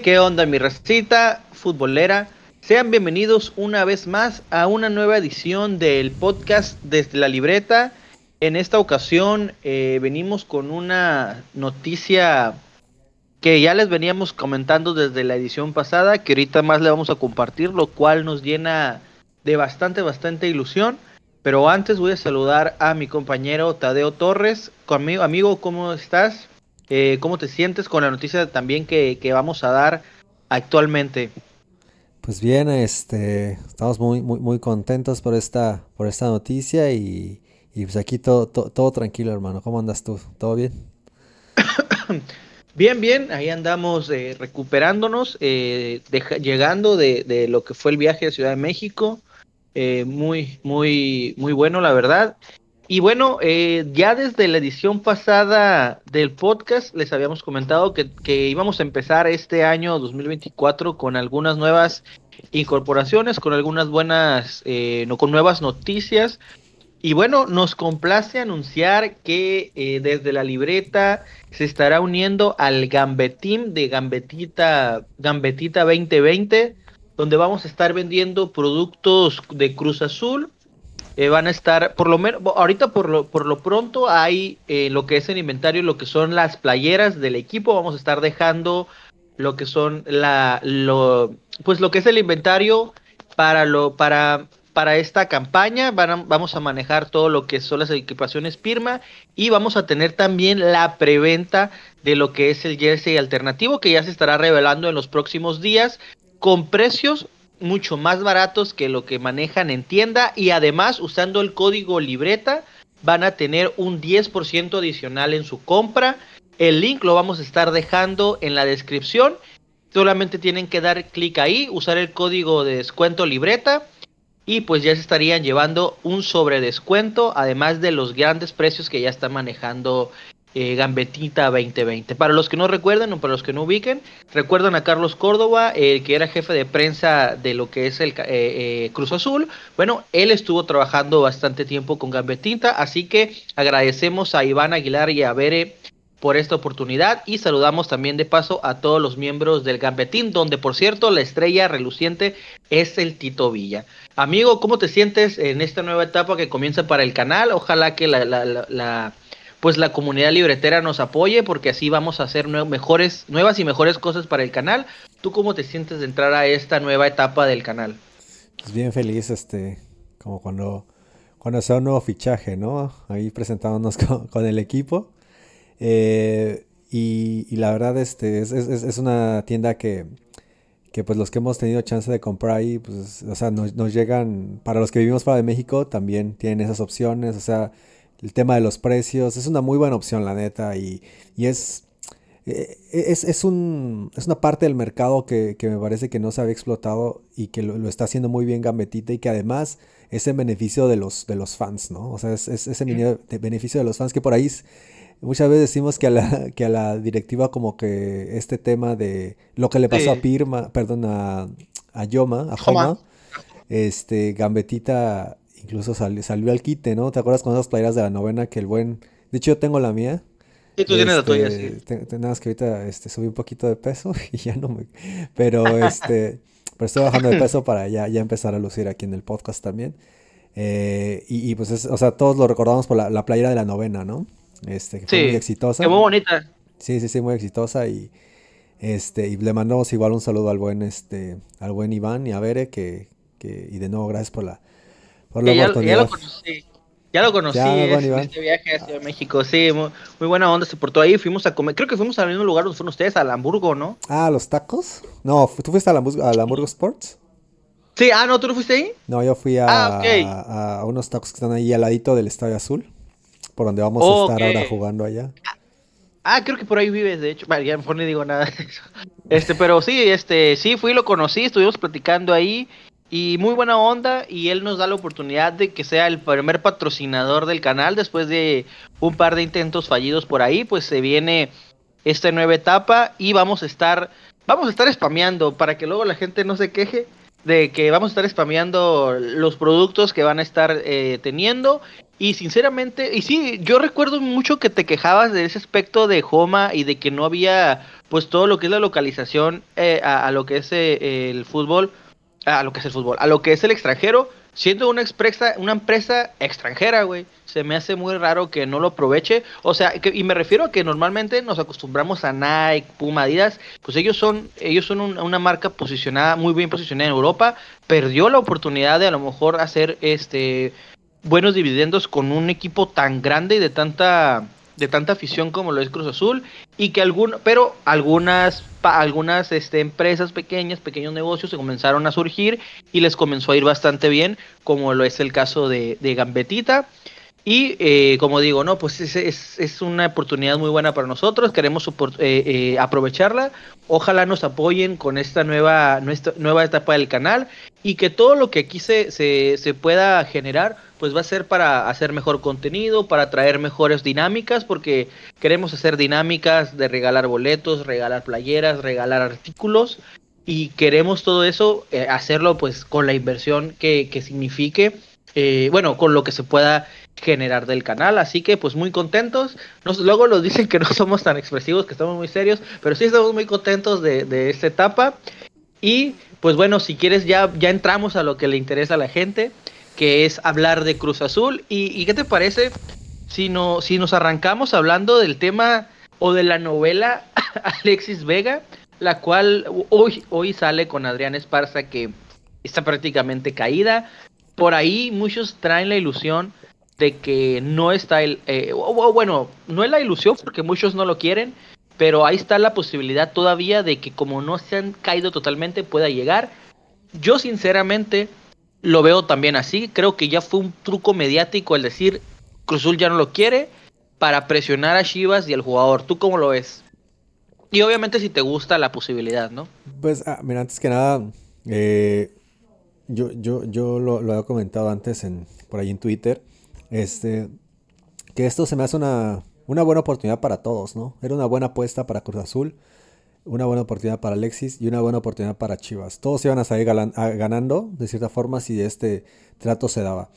¿qué onda mi recita futbolera? Sean bienvenidos una vez más a una nueva edición del podcast desde la libreta. En esta ocasión eh, venimos con una noticia que ya les veníamos comentando desde la edición pasada, que ahorita más le vamos a compartir, lo cual nos llena de bastante, bastante ilusión. Pero antes voy a saludar a mi compañero Tadeo Torres. Conmigo, amigo, ¿cómo estás? Eh, ¿cómo te sientes con la noticia también que, vamos a dar actualmente? Pues bien, este, estamos muy, muy, muy contentos por esta, por esta noticia y, pues aquí todo, todo, tranquilo, hermano. ¿Cómo andas tú? ¿Todo bien? bien, bien, ahí andamos eh, recuperándonos, eh, llegando de, de, lo que fue el viaje a Ciudad de México. muy, muy, muy bueno, la verdad. Y bueno, eh, ya desde la edición pasada del podcast les habíamos comentado que, íbamos a empezar este año 2024 con algunas nuevas incorporaciones, con algunas buenas, eh, no, con nuevas noticias. Y bueno, nos complace anunciar que eh, desde la libreta se estará uniendo al Gambetín de Gambetita, Gambetita 2020, donde vamos a estar vendiendo productos de Cruz Azul eh, van a estar, por lo menos, ahorita por lo, por lo pronto hay eh, lo que es el inventario, lo que son las playeras del equipo, vamos a estar dejando lo que son la, lo, pues lo que es el inventario para lo, para, para esta campaña, vamos a manejar todo lo que son las equipaciones Pirma y vamos a tener también la preventa de lo que es el jersey alternativo que ya se estará revelando en los próximos días con precios mucho más baratos que lo que manejan en tienda y además usando el código libreta van a tener un 10% adicional en su compra. El link lo vamos a estar dejando en la descripción. Solamente tienen que dar clic ahí, usar el código de descuento libreta y pues ya se estarían llevando un sobre descuento. además de los grandes precios que ya está manejando eh, Gambetita 2020. Para los que no recuerdan o para los que no ubiquen, recuerdan a Carlos Córdoba, el que era jefe de prensa de lo que es el eh, eh, Cruz Azul. Bueno, él estuvo trabajando bastante tiempo con Gambetita, así que agradecemos a Iván Aguilar y a Bere por esta oportunidad y saludamos también de paso a todos los miembros del Gambetín, donde por cierto la estrella reluciente es el Tito Villa. Amigo, ¿cómo te sientes en esta nueva etapa que comienza para el canal? Ojalá que la pues la comunidad libretera nos apoye porque así vamos a hacer mejores, nuevas y mejores cosas para el canal. ¿Tú cómo te sientes de entrar a esta nueva etapa del canal? Pues bien feliz, este, como cuando, cuando sea un nuevo fichaje, ¿no? Ahí presentándonos con, el equipo. Eh, y, la verdad, este, es, una tienda que, pues los que hemos tenido chance de comprar ahí, pues, o sea, nos, nos, llegan, para los que vivimos fuera de México, también tienen esas opciones, o sea, el tema de los precios. Es una muy buena opción, la neta, y, es, e, e, es, es, un, una parte del mercado que, me parece que no se había explotado y que lo, está haciendo muy bien Gambetita y que además es en beneficio de los, de los fans, ¿no? O sea, es, ese beneficio de los fans que por ahí... Muchas veces decimos que a, la, que a la directiva como que este tema de lo que le pasó a Pirma, perdón, a, a Yoma, a Joma, este, Gambetita incluso salió al quite, ¿no? ¿Te acuerdas con esas playeras de la novena que el buen... De hecho, yo tengo la mía. Sí, tú tienes la este, tuya, sí. que ahorita este, subí un poquito de peso y ya no me... Pero, este, pero estoy bajando de peso para ya, ya empezar a lucir aquí en el podcast también. Eh, y, pues, o sea, todos lo recordamos por la, playera de la novena, ¿no? Este, que fue muy exitosa. Que muy bonita. Sí, sí, sí, muy exitosa y... Este, y le mandamos igual un saludo al buen, este, al buen Iván y a Bere, que, que, y de nuevo gracias por la, ya, lo conocí. Ya lo conocí este viaje hacia México, sí, muy, buena onda, se portó ahí, fuimos a comer, creo que fuimos al mismo lugar donde fueron ustedes, a Hamburgo, ¿no? Ah, ¿los tacos? No, ¿tú fuiste a Hamburgo, al Hamburgo Sports? Sí, ah, ¿no? ¿Tú no fuiste ahí? No, yo fui a, ah, unos tacos que están ahí al ladito del Estadio Azul, por donde vamos a estar ahora jugando allá. Ah, ah, creo que por ahí vives, de hecho. Vale, ya mejor ni digo nada de eso. Este, pero sí, este, sí, fui, lo conocí, estuvimos platicando ahí. Y muy buena onda y él nos da la oportunidad de que sea el primer patrocinador del canal después de un par de intentos fallidos por ahí, pues se viene esta nueva etapa y vamos a estar vamos a estar spameando para que luego la gente no se queje de que vamos a estar spameando los productos que van a estar eh, teniendo. Y sinceramente, y sí, yo recuerdo mucho que te quejabas de ese aspecto de Homa y de que no había pues todo lo que es la localización eh, a, lo que es eh, el fútbol a lo que es el fútbol, a lo que es el extranjero, siendo una empresa, una empresa extranjera, güey, se me hace muy raro que no lo aproveche. O sea, y me refiero a que normalmente nos acostumbramos a Nike, Puma, Adidas, pues ellos son, ellos son una marca posicionada, muy bien posicionada en Europa, perdió la oportunidad de a lo mejor hacer este buenos dividendos con un equipo tan grande y de tanta de tanta afición como lo es Cruz Azul y que algún, pero algunas algunas este, empresas pequeñas, pequeños negocios se comenzaron a surgir y les comenzó a ir bastante bien, como lo es el caso de, de Gambetita, y eh, como digo, no, pues es, es, una oportunidad muy buena para nosotros, queremos eh, eh, aprovecharla. Ojalá nos apoyen con esta nueva, nuestra, nueva etapa del canal y que todo lo que aquí se, se, se pueda generar, pues va a ser para hacer mejor contenido, para traer mejores dinámicas, porque queremos hacer dinámicas de regalar boletos, regalar playeras, regalar artículos y queremos todo eso hacerlo pues con la inversión que, que signifique eh, bueno, con lo que se pueda generar del canal. Así que pues muy contentos. Nos, luego nos dicen que no somos tan expresivos, que estamos muy serios, pero sí estamos muy contentos de, esta etapa. Y pues bueno, si quieres ya, ya entramos a lo que le interesa a la gente, que es hablar de Cruz Azul. ¿Y, qué te parece si, no, si nos arrancamos hablando del tema o de la novela Alexis Vega, la cual hoy, hoy sale con Adrián Esparza que está prácticamente caída por ahí muchos traen la ilusión de que no está el... Eh, bueno, no es la ilusión porque muchos no lo quieren, pero ahí está la posibilidad todavía de que como no se han caído totalmente pueda llegar. Yo sinceramente lo veo también así, creo que ya fue un truco mediático el decir Cruzul ya no lo quiere para presionar a Chivas y al jugador. ¿Tú cómo lo ves? Y obviamente si te gusta la posibilidad, ¿no? Pues, ah, mira, antes que nada, eh, yo, yo, yo lo, he había comentado antes en, por ahí en Twitter, este, que esto se me hace una, una buena oportunidad para todos, ¿no? Era una buena apuesta para Cruz Azul, una buena oportunidad para Alexis y una buena oportunidad para Chivas. Todos iban a salir ganando, de cierta forma, si este trato se daba.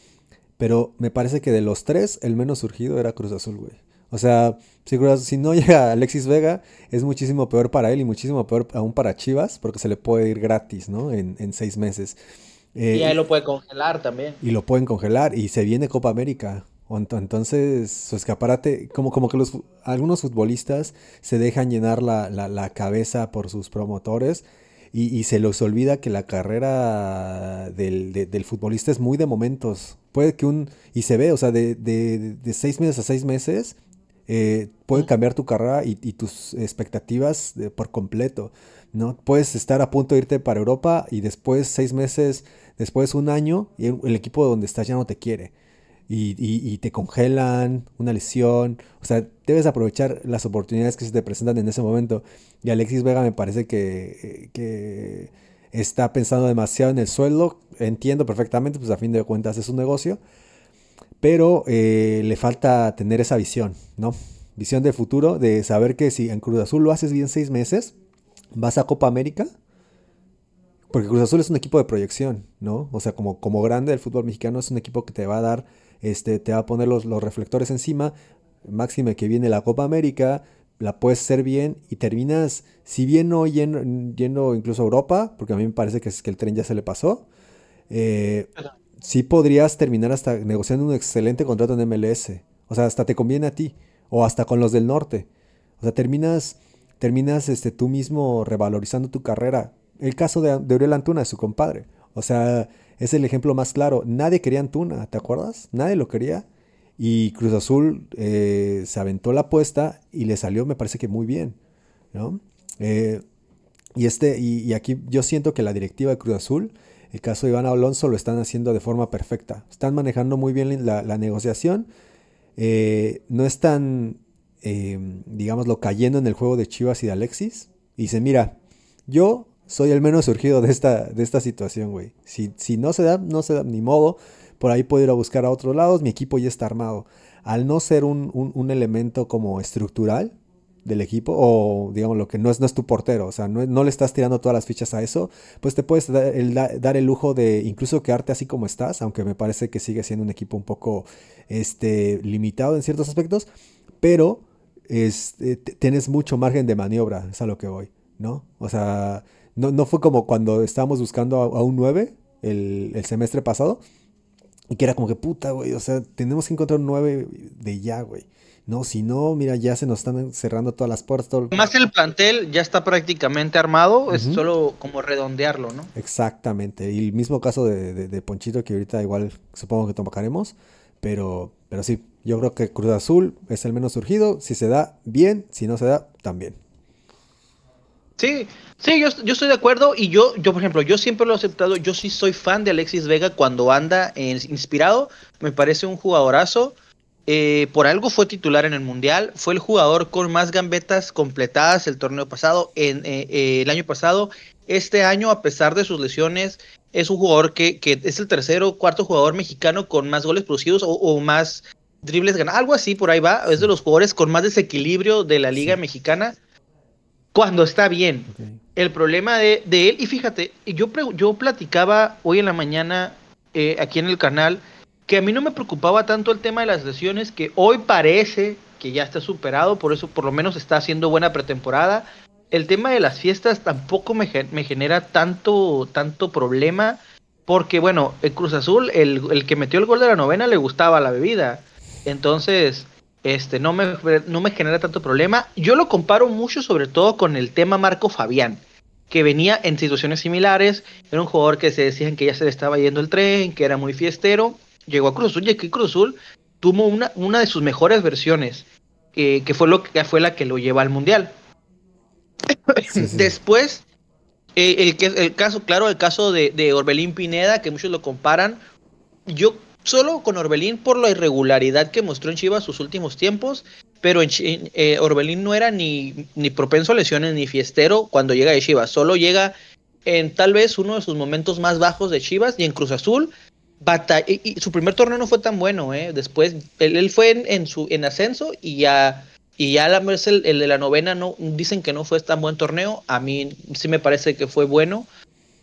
Pero me parece que de los tres, el menos surgido era Cruz Azul, güey. O sea, si, si no llega Alexis Vega, es muchísimo peor para él y muchísimo peor aún para Chivas, porque se le puede ir gratis, ¿no? En, en seis meses. Eh, y ahí lo pueden congelar también. Y lo pueden congelar y se viene Copa América. Entonces, su escaparate, como, como que los, algunos futbolistas se dejan llenar la, cabeza por sus promotores y, se los olvida que la carrera del, futbolista es muy de momentos. Puede que un, y se ve, o sea, de, de, de seis meses a seis meses, eh, pueden cambiar tu carrera y, tus expectativas eh, por completo. ¿no? Puedes estar a punto de irte para Europa y después seis meses, después un año, y el, equipo donde estás ya no te quiere. Y, te congelan, una lesión. O sea, debes aprovechar las oportunidades que se te presentan en ese momento. Y Alexis Vega me parece que, que está pensando demasiado en el sueldo. Entiendo perfectamente, pues a fin de cuentas es un negocio pero eh, le falta tener esa visión, ¿no? Visión de futuro, de saber que si en Cruz Azul lo haces bien seis meses, vas a Copa América, porque Cruz Azul es un equipo de proyección, ¿no? O sea, como, como grande del fútbol mexicano, es un equipo que te va a dar, este, te va a poner los, reflectores encima, máxime que viene la Copa América, la puedes hacer bien y terminas, si bien no yendo, incluso a Europa, porque a mí me parece que, es, que el tren ya se le pasó, eh, sí podrías terminar hasta negociando un excelente contrato en MLS. O sea, hasta te conviene a ti. O hasta con los del norte. O sea, terminas, terminas este, tú mismo revalorizando tu carrera. El caso de, de Antuna Antuna, su compadre. O sea, es el ejemplo más claro. Nadie quería Antuna, ¿te acuerdas? Nadie lo quería. Y Cruz Azul eh, se aventó la apuesta y le salió, me parece que muy bien. ¿no? Eh, y, este, y, aquí yo siento que la directiva de Cruz Azul el caso de Iván Alonso lo están haciendo de forma perfecta. Están manejando muy bien la, negociación. Eh, no están, em, digámoslo, cayendo en el juego de Chivas y de Alexis. Y dice, mira, yo soy el menos surgido de esta, de esta situación, güey. Si, no se da, no se da ni modo. Por ahí puedo ir a buscar a otros lados. Mi equipo ya está armado. Al no ser un, un elemento como estructural, del equipo o digamos lo que no es, no es tu portero, o sea, no, le estás tirando todas las fichas a eso, pues te puedes dar el, lujo de incluso quedarte así como estás, aunque me parece que sigue siendo un equipo un poco este, limitado en ciertos aspectos, pero este, tienes mucho margen de maniobra, es a lo que voy, ¿no? O sea, no, fue como cuando estábamos buscando a, un 9 el, el semestre pasado, y que era como que puta, güey. O sea, tenemos que encontrar un 9 de ya, güey. No, si no, mira, ya se nos están cerrando todas las puertas. Más el plantel ya está prácticamente armado, es solo como redondearlo, ¿no? Exactamente. Y el mismo caso de, Ponchito, que ahorita igual supongo que tomaremos, pero, pero sí, yo creo que Cruz Azul es el menos surgido. Si se da, bien. Si no se da, también. Sí, sí, yo, estoy de acuerdo. Y yo, yo, por ejemplo, yo siempre lo he aceptado. Yo sí soy fan de Alexis Vega cuando anda inspirado. Me parece un jugadorazo. Eh, por algo fue titular en el Mundial, fue el jugador con más gambetas completadas el torneo pasado, eh, eh, el año pasado. Este año, a pesar de sus lesiones, es un jugador que, es el tercero cuarto jugador mexicano con más goles producidos o, más dribles ganados, algo así por ahí va. Es de los jugadores con más desequilibrio de la Liga Mexicana cuando está bien. El problema de, él, y fíjate, yo platicaba hoy en la mañana aquí en el canal que a mí no me preocupaba tanto el tema de las lesiones, que hoy parece que ya está superado, por eso por lo menos está haciendo buena pretemporada. El tema de las fiestas tampoco me, genera tanto, tanto problema, porque bueno, el Cruz Azul, el, que metió el gol de la novena le gustaba la bebida. Entonces, este, no me, no me genera tanto problema. Yo lo comparo mucho sobre todo con el tema Marco Fabián que venía en situaciones similares, era un jugador que se decían que ya se le estaba yendo el tren, que era muy fiestero, llegó a Cruz Azul y aquí Cruz Azul tuvo una, de sus mejores versiones, que, fue lo, que fue la que lo lleva al Mundial. Después, eh, el, el, caso, claro, el caso de, Orbelín Pineda, que muchos lo comparan, yo solo con Orbelín por la irregularidad que mostró en Chivas sus últimos tiempos, pero eh, Orbelín no era ni, ni, propenso a lesiones ni fiestero cuando llega de Chivas, solo llega en tal vez uno de sus momentos más bajos de Chivas y en Cruz Azul su primer torneo no fue tan bueno, ¿eh? Después, él, fue en, ascenso y ya, y ya la el, de la novena, no, dicen que no fue tan buen torneo. A mí sí me parece que fue bueno.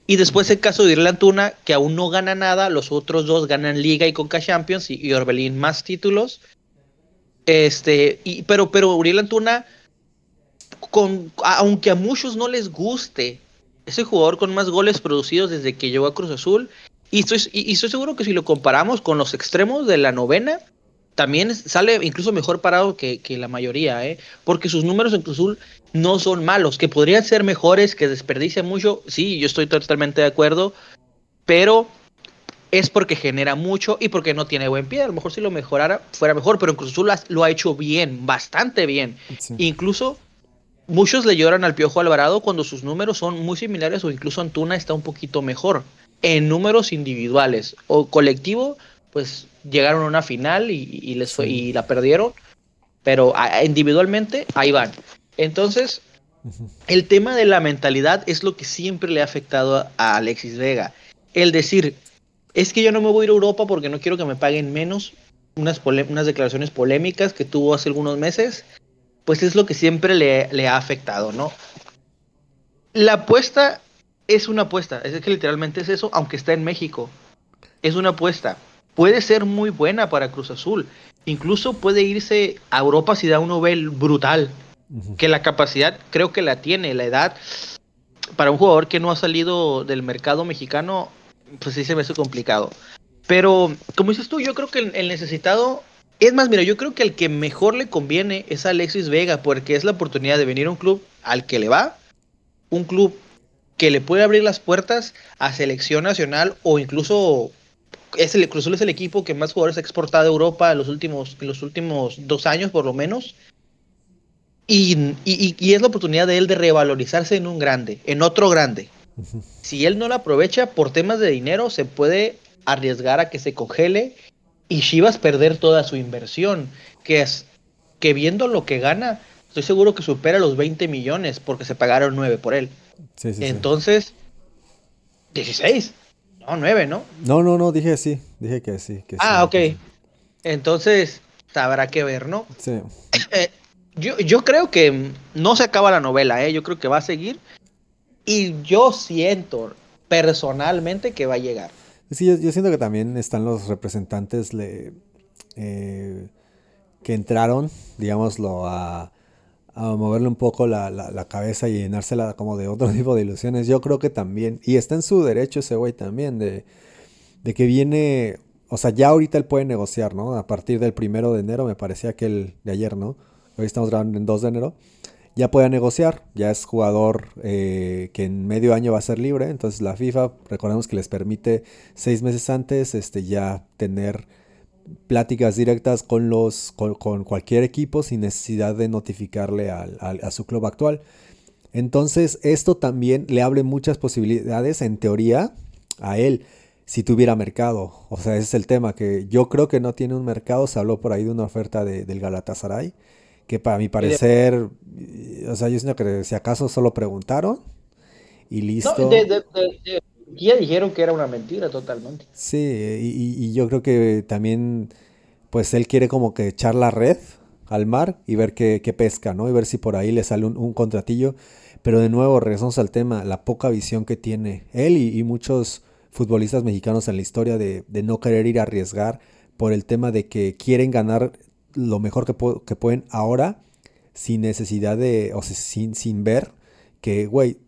Y después el caso de Uriel Antuna, que aún no gana nada, los otros dos ganan Liga y Conca Champions y, Orbelín más títulos. Este, pero, pero Uriel Antuna, con, aunque a muchos no les guste, es el jugador con más goles producidos desde que llegó a Cruz Azul y estoy, seguro que si lo comparamos con los extremos de la novena, también sale incluso mejor parado que, la mayoría, ¿eh? porque sus números en Cruzul no son malos, que podrían ser mejores, que desperdician mucho, sí, yo estoy totalmente de acuerdo, pero es porque genera mucho y porque no tiene buen pie. A lo mejor si lo mejorara fuera mejor, pero en Cruzul lo ha, hecho bien, bastante bien. Incluso muchos le lloran al Piojo Alvarado cuando sus números son muy similares o incluso Antuna está un poquito mejor en números individuales o colectivo, pues llegaron a una final y, les la perdieron, pero individualmente ahí van. Entonces, el tema de la mentalidad es lo que siempre le ha afectado a Alexis Vega. El decir, es que yo no me voy a ir a Europa porque no quiero que me paguen menos. Unas, unas declaraciones polémicas que tuvo hace algunos meses, pues es lo que siempre le, le ha afectado, ¿no? La apuesta es una apuesta. Es que literalmente es eso, aunque está en México. Es una apuesta. Puede ser muy buena para Cruz Azul. Incluso puede irse a Europa si da un Nobel brutal. Que la capacidad creo que la tiene, la edad. Para un jugador que no ha salido del mercado mexicano, pues sí se me hace complicado. Pero, como dices tú, yo creo que el, necesitado es más, mira, yo creo que el que mejor le conviene es Alexis Vega, porque es la oportunidad de venir a un club al que le va, un club que le puede abrir las puertas a selección nacional o incluso es el es el equipo que más jugadores ha exportado a Europa en los últimos, en los últimos dos años por lo menos. Y, es la oportunidad de él de revalorizarse en un grande, en otro grande. Si él no la aprovecha por temas de dinero, se puede arriesgar a que se congele y Shivas perder toda su inversión, que es que viendo lo que gana, estoy seguro que supera los 20 millones porque se pagaron 9 por él. Entonces, 16. No, 9, ¿no? No, no, no, dije sí. Dije que sí. Que ah, ok. Entonces, habrá que ver, ¿no? Sí. Eh, yo, creo que no se acaba la novela, ¿eh? Yo creo que va a seguir. Y yo siento personalmente que va a llegar. Sí, yo, siento que también están los representantes eh, que entraron, digámoslo, a, a moverle un poco la, cabeza y llenársela como de otro tipo de ilusiones. Yo creo que también, y está en su derecho ese güey también, de, de que viene, o sea, ya ahorita él puede negociar, ¿no? A partir del primero de enero, me parecía que el de ayer, ¿no? Hoy estamos grabando en 2 de enero. Ya puede negociar, ya es jugador eh, que en medio año va a ser libre. Entonces la FIFA, recordemos que les permite seis meses antes este, ya tener pláticas directas con, los, con, cualquier equipo sin necesidad de notificarle a su club actual. Entonces esto también le abre muchas posibilidades en teoría a él si tuviera mercado. O sea, ese es el tema, que yo creo que no tiene un mercado. Se habló por ahí de una oferta del Galatasaray, que para mi parecer, eh, o sea, yo siento que si acaso solo preguntaron y listo ya dijeron que era una mentira totalmente. Sí, y, yo creo que también, pues él quiere como que echar la red al mar y ver qué, pesca, ¿no? Y ver si por ahí le sale un, contratillo. Pero de nuevo, regresamos al tema, la poca visión que tiene él y, muchos futbolistas mexicanos en la historia de, no querer ir a arriesgar por el tema de que quieren ganar lo mejor que, pueden ahora sin necesidad de, o sea, sin, sin ver que, güey,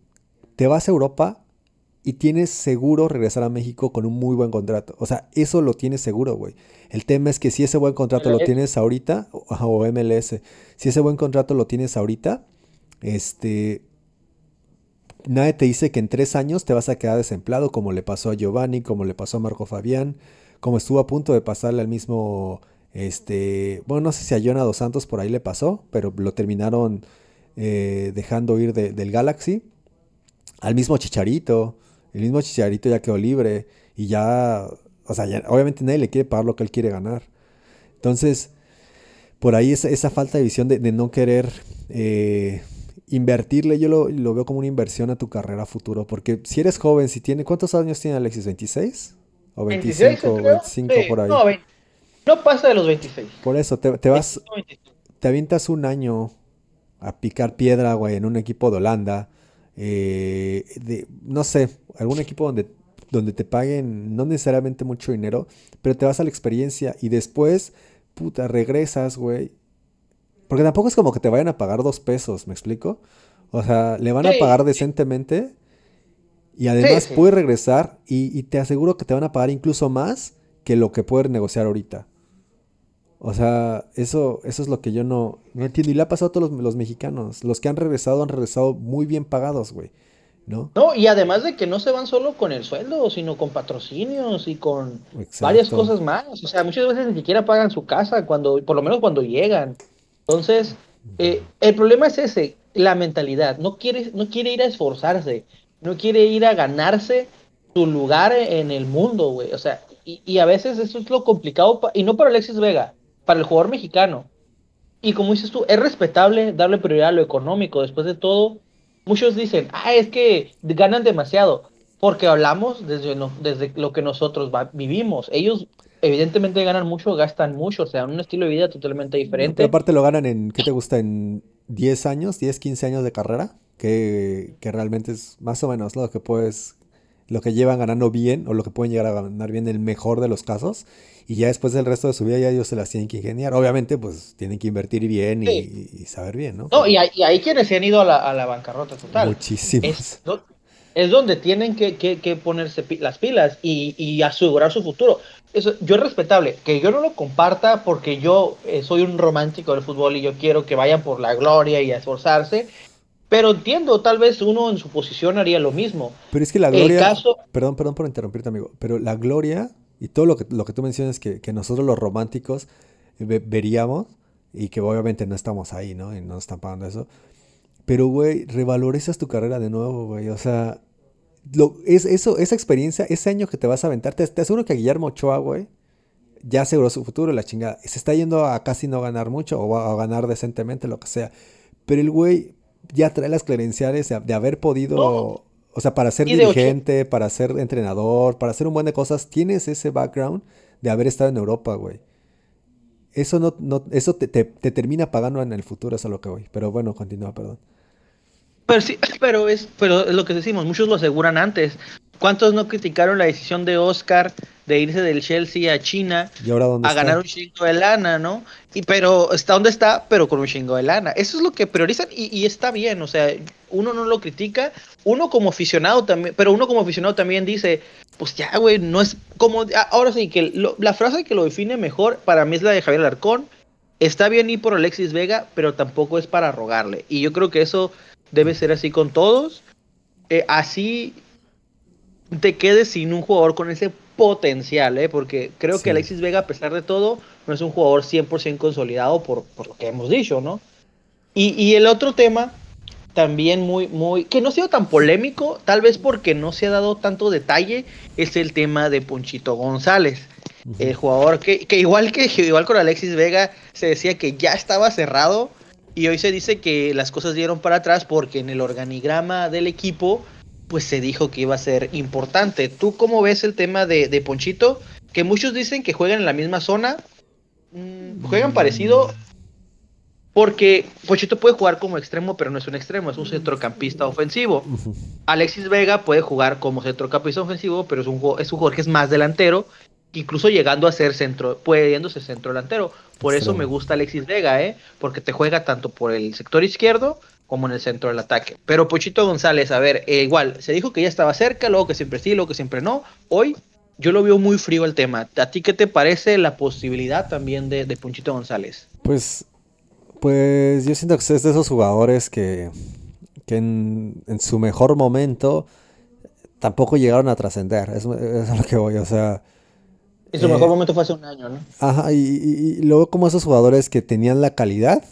te vas a Europa y tienes seguro regresar a México con un muy buen contrato. O sea, eso lo tienes seguro, güey. El tema es que si ese buen contrato lo tienes ahorita, o, MLS, si ese buen contrato lo tienes ahorita, este, nadie te dice que en tres años te vas a quedar desempleado, como le pasó a Giovanni, como le pasó a Marco Fabián, como estuvo a punto de pasarle al mismo, este, bueno, no sé si a Jonah Dos Santos por ahí le pasó, pero lo terminaron eh, dejando ir del Galaxy, al mismo Chicharito. El mismo Chicharrito ya quedó libre y ya, o sea, obviamente nadie le quiere pagar lo que él quiere ganar. Entonces, por ahí esa, falta de visión de, no querer eh, invertirle, yo lo, veo como una inversión a tu carrera futuro, porque si eres joven, si tiene, ¿cuántos años tiene Alexis? ¿26? ¿O 25? 25 por ahí? No, pasa de los 26. Por eso, te, vas, te avientas un año a picar piedra, güey, en un equipo de Holanda eh, no sé, algún equipo donde, donde te paguen no necesariamente mucho dinero, pero te vas a la experiencia y después, puta, regresas, güey. Porque tampoco es como que te vayan a pagar dos pesos, ¿me explico? O sea, le van a pagar decentemente y además puedes regresar y, y te aseguro que te van a pagar incluso más que lo que puedes negociar ahorita. O sea, eso, eso es lo que yo no, entiendo. Y le ha pasado a todos los, mexicanos. Los que han regresado han regresado muy bien pagados, güey. ¿No? ¿no? y además de que no se van solo con el sueldo, sino con patrocinios y con varias cosas más. O sea, muchas veces ni siquiera pagan su casa, cuando, por lo menos cuando llegan. Entonces, eh, el problema es ese, la mentalidad. No quiere, no quiere ir a esforzarse, no quiere ir a ganarse su lugar en el mundo, güey. O sea, y, y a veces eso es lo complicado, y no para Alexis Vega, para el jugador mexicano. Y como dices tú, es respetable darle prioridad a lo económico. Después de todo, muchos dicen, ah, es que ganan demasiado, porque hablamos desde, desde lo que nosotros vivimos. Ellos evidentemente ganan mucho, gastan mucho, o sea, un estilo de vida totalmente diferente. Pero aparte lo ganan en, ¿qué te gusta? En 10 años, 10, 15 años de carrera, que, que realmente es más o menos lo que puedes lo que llevan ganando bien o lo que pueden llegar a ganar bien en el mejor de los casos. Y ya después del resto de su vida ya ellos se las tienen que ingeniar. Obviamente, pues tienen que invertir bien y, saber bien, ¿no? No, y hay, quienes se han ido a la, bancarrota total. Muchísimos. Es, donde tienen que, ponerse las pilas y, asegurar su futuro. Eso, yo es respetable, que yo no lo comparta porque yo eh, soy un romántico del fútbol y yo quiero que vayan por la gloria y a esforzarse pero entiendo, tal vez uno en su posición haría lo mismo. Pero es que la gloria. Perdón, perdón por interrumpirte, amigo. Pero la gloria y todo lo que, lo que tú mencionas que, que nosotros los románticos eh, veríamos y que obviamente no estamos ahí, ¿no? Y no nos están pagando eso. Pero, güey, revalorizas tu carrera de nuevo, güey. O sea, lo, es, eso, esa experiencia, ese año que te vas a aventar, te, aseguro que Guillermo Ochoa, güey, ya aseguró su futuro, la chingada. Se está yendo a casi no ganar mucho o a ganar decentemente, lo que sea. Pero el güey ya trae las credenciales de, haber podido, o sea, para ser dirigente, para ser entrenador, para hacer un buen de cosas, tienes ese background de haber estado en Europa, güey. Eso no, eso te, termina pagando en el futuro, es a lo que voy. Pero bueno, continúa, perdón. Pero sí, pero es, pero es lo que decimos, muchos lo aseguran antes. ¿Cuántos no criticaron la decisión de Oscar de irse del Chelsea a China a ganar un chingo de lana, ¿no? Y pero está donde está, pero con un chingo de lana. Eso es lo que priorizan y, está bien, o sea, uno no lo critica, uno como aficionado también, pero uno como aficionado también dice, pues ya, güey, no es como, ah, ahora sí, que la frase que lo define mejor para mí es la de Javier Alarcón, está bien ir por Alexis Vega, pero tampoco es para rogarle. Y yo creo que eso debe ser así con todos. Eh, así te quedes sin un jugador con ese potencial, ¿eh? porque creo que Alexis Vega, a pesar de todo, no es un jugador 100% consolidado por, por, lo que hemos dicho, ¿no? Y, y, el otro tema, también muy, muy, que no ha sido tan polémico, tal vez porque no se ha dado tanto detalle, es el tema de Ponchito González. El jugador que, que, igual que igual con Alexis Vega se decía que ya estaba cerrado y hoy se dice que las cosas dieron para atrás porque en el organigrama del equipo pues se dijo que iba a ser importante. ¿Tú cómo ves el tema de, Ponchito? Que muchos dicen que juegan en la misma zona, mm, juegan mm. parecido, porque Ponchito puede jugar como extremo, pero no es un extremo, es un centrocampista ofensivo. Alexis Vega puede jugar como centrocampista ofensivo, pero es un, es un jugador que es más delantero, incluso llegando a ser centro, pudiéndose centro delantero. Por eso me gusta Alexis Vega, ¿eh? porque te juega tanto por el sector izquierdo como en el centro del ataque. Pero Pochito González, a ver, eh, igual, se dijo que ya estaba cerca, luego que siempre sí, luego que siempre no. Hoy yo lo veo muy frío el tema. ¿A ti qué te parece la posibilidad también de, de González? Pues, pues yo siento que es de esos jugadores que, que en, su mejor momento tampoco llegaron a trascender. Es, a lo que voy, o sea. En su mejor eh, momento fue hace un año, ¿no? Ajá, y luego como esos jugadores que tenían la calidad,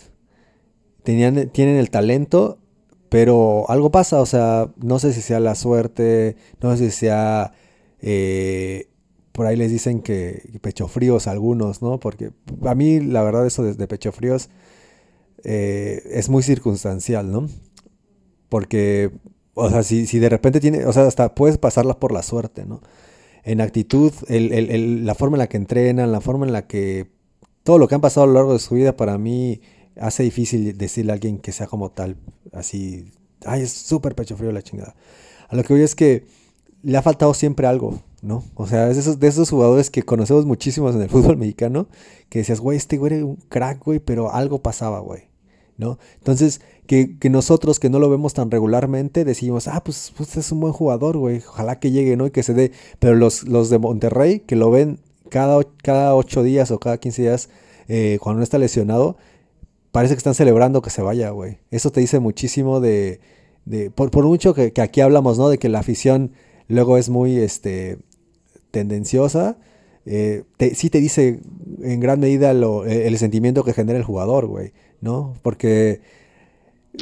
tenían, tienen el talento, pero algo pasa, o sea, no sé si sea la suerte, no sé si sea... Eh, por ahí les dicen que pecho fríos algunos, ¿no? Porque a mí la verdad eso de, de fríos eh, es muy circunstancial, ¿no? Porque, o sea, si, de repente tiene, o sea, hasta puedes pasarla por la suerte, ¿no? En actitud, la forma en la que entrenan, la forma en la que todo lo que han pasado a lo largo de su vida para mí hace difícil decirle a alguien que sea como tal, así, ay, es súper pecho frío la chingada. A lo que voy es que le ha faltado siempre algo, ¿no? O sea, es de esos, de esos jugadores que conocemos muchísimos en el fútbol mexicano, que decías, güey, este güey era un crack, güey, pero algo pasaba, güey. ¿No? Entonces, que, nosotros que no lo vemos tan regularmente, decimos, ah, pues, Usted pues, es un buen jugador, güey, ojalá que llegue, ¿no? Y que se dé. Pero los, los de Monterrey, que lo ven cada, cada 8 días o cada 15 días eh, cuando no está lesionado, parece que están celebrando que se vaya, güey. Eso te dice muchísimo de... por, mucho que, aquí hablamos, ¿no? De que la afición luego es muy este, tendenciosa. Eh, sí te dice en gran medida eh, el sentimiento que genera el jugador, güey, ¿no? Porque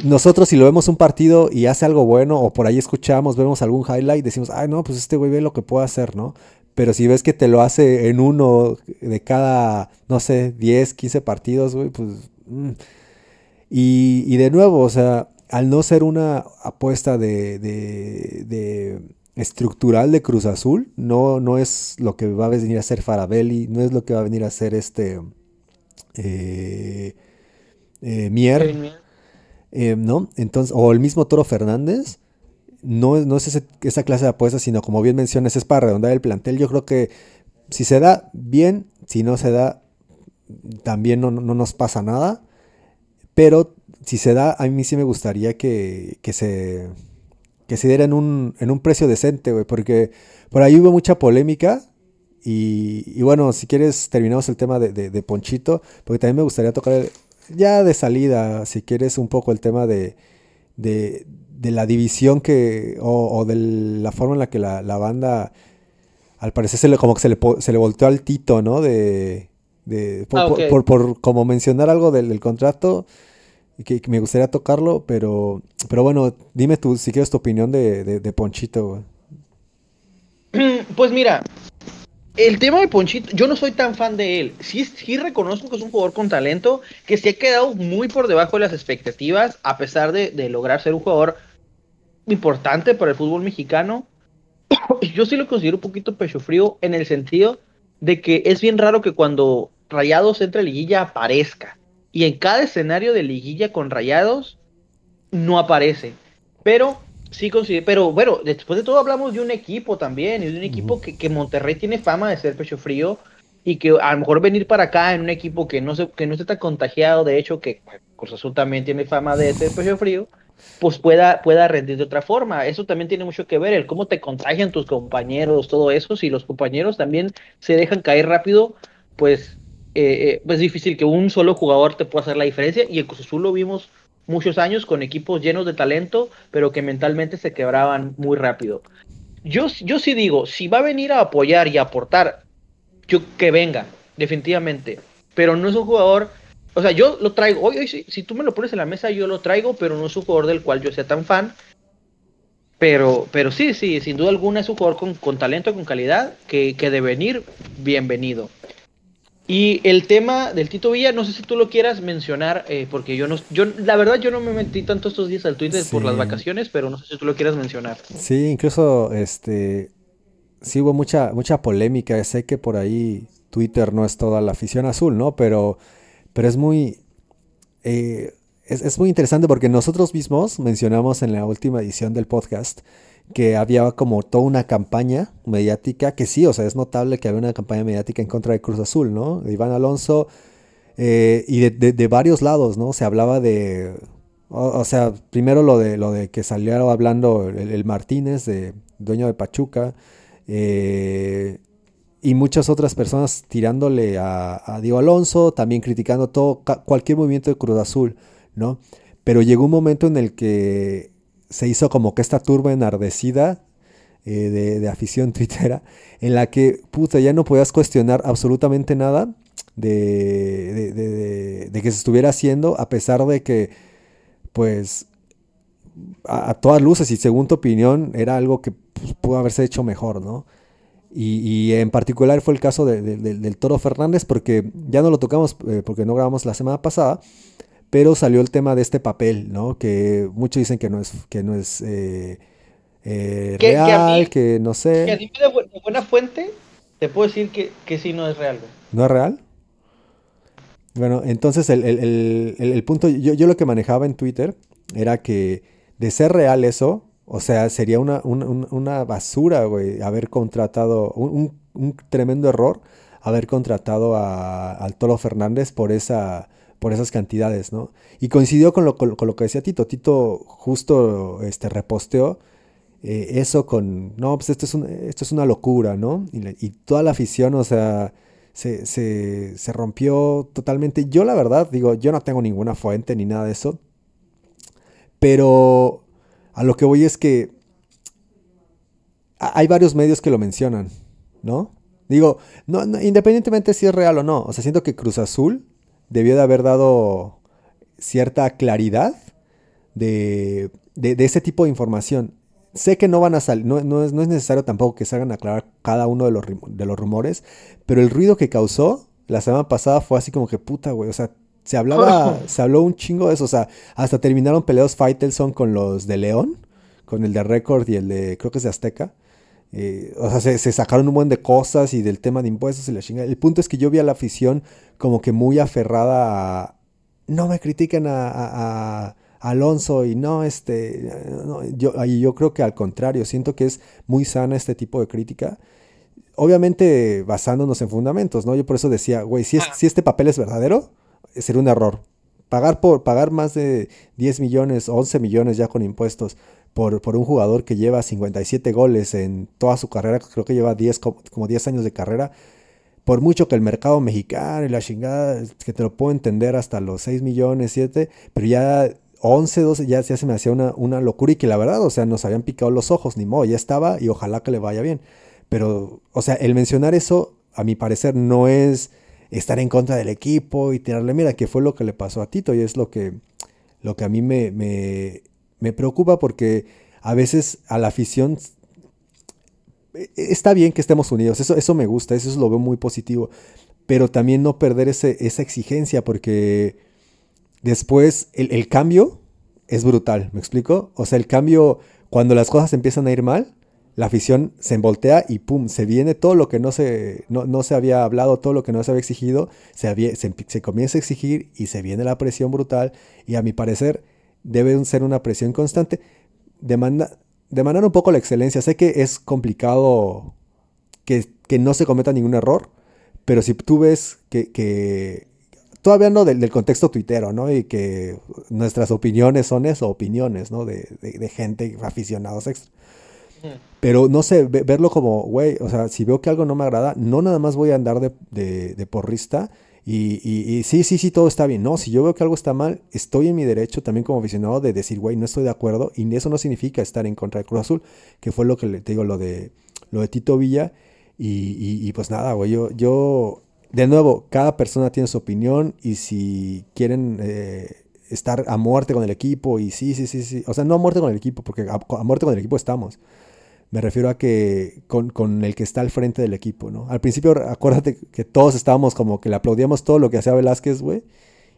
nosotros si lo vemos un partido y hace algo bueno o por ahí escuchamos, vemos algún highlight, decimos, ay no, pues este güey ve lo que puede hacer, ¿no? Pero si ves que te lo hace en uno de cada, no sé, 10, 15 partidos, güey, pues Mm. Y, de nuevo, o sea, al no ser una apuesta de, estructural de Cruz Azul, no, no es lo que va a venir a hacer Farabelli, no es lo que va a venir a hacer este eh, eh, Mier, eh, ¿no? Entonces, o el mismo Toro Fernández, no, no es esa clase de apuestas, sino como bien mencionas, es para redondear el plantel. Yo creo que si se da, bien, si no se da, también no, nos pasa nada. Pero si se da, a mí sí me gustaría que, se, que se diera en un, en un precio decente, porque por ahí hubo mucha polémica. Y, bueno, si quieres, terminamos el tema de, Ponchito, porque también me gustaría tocar ya de salida, si quieres, un poco el tema de, de, la división que, o, de la forma en la que la, banda, al parecer, se le, como que se le volteó al Tito, ¿no? De, de, ah, por, como mencionar algo del, contrato, que, que, me gustaría tocarlo, pero, pero bueno, dime tú, si quieres tu opinión de, Ponchito. Pues mira, el tema de Ponchito, yo no soy tan fan de él. Sí, sí reconozco que es un jugador con talento, que se ha quedado muy por debajo de las expectativas, a pesar de, de lograr ser un jugador importante para el fútbol mexicano. yo sí lo considero un poquito pecho frío en el sentido de que es bien raro que cuando Rayados entre liguilla aparezca. Y en cada escenario de liguilla con Rayados no aparece. Pero sí considero, pero bueno, después de todo hablamos de un equipo también, y de un equipo que, Monterrey tiene fama de ser pecho frío y que a lo mejor venir para acá en un equipo que no se, que no esté tan contagiado, de hecho que Cruz también tiene fama de ser pecho frío, pues pueda, pueda rendir de otra forma. Eso también tiene mucho que ver, el cómo te contagian tus compañeros, todo eso, si los compañeros también se dejan caer rápido, pues eh, eh, pues, es difícil que un solo jugador te pueda hacer la diferencia. Y el Cruz lo vimos muchos años con equipos llenos de talento, pero que mentalmente se quebraban muy rápido. Yo, yo sí digo, si va a venir a apoyar y aportar, yo que venga, definitivamente. Pero no es un jugador, o sea, yo lo traigo, hoy, si, tú me lo pones en la mesa, yo lo traigo, pero no es un jugador del cual yo sea tan fan. Pero, pero sí, sí, sin duda alguna es un jugador con, con talento, con calidad, que, que de venir, bienvenido. Y el tema del Tito Villa, no sé si tú lo quieras mencionar, eh, porque yo no, yo la verdad yo no me metí tanto estos días al Twitter por las vacaciones, pero no sé si tú lo quieras mencionar. Sí, incluso este, sí hubo mucha, mucha polémica. Sé que por ahí Twitter no es toda la afición azul, ¿no? Pero, pero es muy, eh, es, es muy interesante porque nosotros mismos mencionamos en la última edición del podcast que había como toda una campaña mediática, que sí, o sea, es notable que había una campaña mediática en contra de Cruz Azul, ¿no? Iván Alonso eh, y de, varios lados, ¿no? Se hablaba de, o, sea, primero lo de, lo de que salió hablando el, Martínez, de, dueño de Pachuca, eh, y muchas otras personas tirándole a, a Diego Alonso, también criticando todo, cualquier movimiento de Cruz Azul, ¿no? Pero llegó un momento en el que se hizo como que esta turba enardecida eh, de, afición twittera, en la que, puta, ya no podías cuestionar absolutamente nada de, que se estuviera haciendo, a pesar de que, pues, a, todas luces y según tu opinión, era algo que pues, pudo haberse hecho mejor, ¿no? Y, en particular fue el caso del Toro Fernández, porque ya no lo tocamos, eh, porque no grabamos la semana pasada, pero salió el tema de este papel, ¿no? Que muchos dicen que no es, que no es eh, eh, real, que, no sé. Que a mí de, buena fuente te puedo decir que, que sí no es real. ¿No es real? Bueno, entonces el, punto, yo, lo que manejaba en Twitter era que de ser real eso, o sea, sería una, basura, güey, haber contratado, un, tremendo error haber contratado a, al Tolo Fernández por esa por esas cantidades, ¿no? Y coincidió con lo, lo que decía Tito. Tito justo este, reposteó eh, eso con, no, pues esto es, un, esto es una locura, ¿no? Y, toda la afición, o sea, se, se, rompió totalmente. Yo la verdad, digo, yo no tengo ninguna fuente ni nada de eso. Pero a lo que voy es que hay varios medios que lo mencionan, ¿no? Digo, no, independientemente si es real o no, o sea, siento que Cruz Azul debió de haber dado cierta claridad de, ese tipo de información. Sé que no van a salir, no, es, necesario tampoco que salgan a aclarar cada uno de los, de los rumores, pero el ruido que causó la semana pasada fue así como que puta, güey, o sea, se hablaba, se habló un chingo de eso, o sea, hasta terminaron peleos Fightelson con los de León, con el de Record y el de, creo que es de Azteca, eh, o sea, se, sacaron un buen de cosas y del tema de impuestos y la chingada. El punto es que yo vi a la afición como que muy aferrada a. No me critiquen a, Alonso y no, este. yo, yo creo que al contrario, siento que es muy sana este tipo de crítica. Obviamente basándonos en fundamentos, ¿no? Yo por eso decía, güey, si, este papel es verdadero, sería un error. Pagar, por, pagar más de 10 millones, 11 millones ya con impuestos por, un jugador que lleva 57 goles en toda su carrera, creo que lleva 10, como 10 años de carrera, por mucho que el mercado mexicano y la chingada, que te lo puedo entender hasta los 6 millones, 7, pero ya 11, 12, ya, se me hacía una, una locura y que la verdad, o sea, nos habían picado los ojos, ni modo, ya estaba y ojalá que le vaya bien. Pero, o sea, el mencionar eso, a mi parecer, no es estar en contra del equipo y tirarle, mira, que fue lo que le pasó a Tito y es lo que, lo que a mí me me preocupa porque a veces a la afición está bien que estemos unidos, eso, eso me gusta, eso lo veo muy positivo, pero también no perder esa exigencia porque después el, cambio es brutal, ¿me explico? O sea, el cambio, cuando las cosas empiezan a ir mal, la afición se envoltea y pum, se viene todo lo que no se, no, se había hablado, todo lo que no se había exigido, se, se comienza a exigir y se viene la presión brutal y a mi parecer debe ser una presión constante. Demanda, demandar un poco la excelencia. Sé que es complicado que, no se cometa ningún error, pero si tú ves que, todavía no del, contexto tuitero, ¿no? Y que nuestras opiniones son eso, opiniones, ¿no? De, gente, aficionados extra. Pero no sé, verlo como, güey, o sea, si veo que algo no me agrada, no nada más voy a andar de porrista, y, y, sí, sí, sí, todo está bien. No, si yo veo que algo está mal, estoy en mi derecho también como aficionado de decir, güey, no estoy de acuerdo. Y eso no significa estar en contra de Cruz Azul, que fue lo que le, te digo, lo de, lo de Tito Villa. Y, y, pues nada, güey, yo, yo, de nuevo, cada persona tiene su opinión y si quieren eh, estar a muerte con el equipo y sí, sí, sí, sí, o sea, no a muerte con el equipo, porque a muerte con el equipo estamos. Me refiero a que con, con, el que está al frente del equipo, ¿no? Al principio, acuérdate que todos estábamos como que le aplaudíamos todo lo que hacía Velázquez, güey.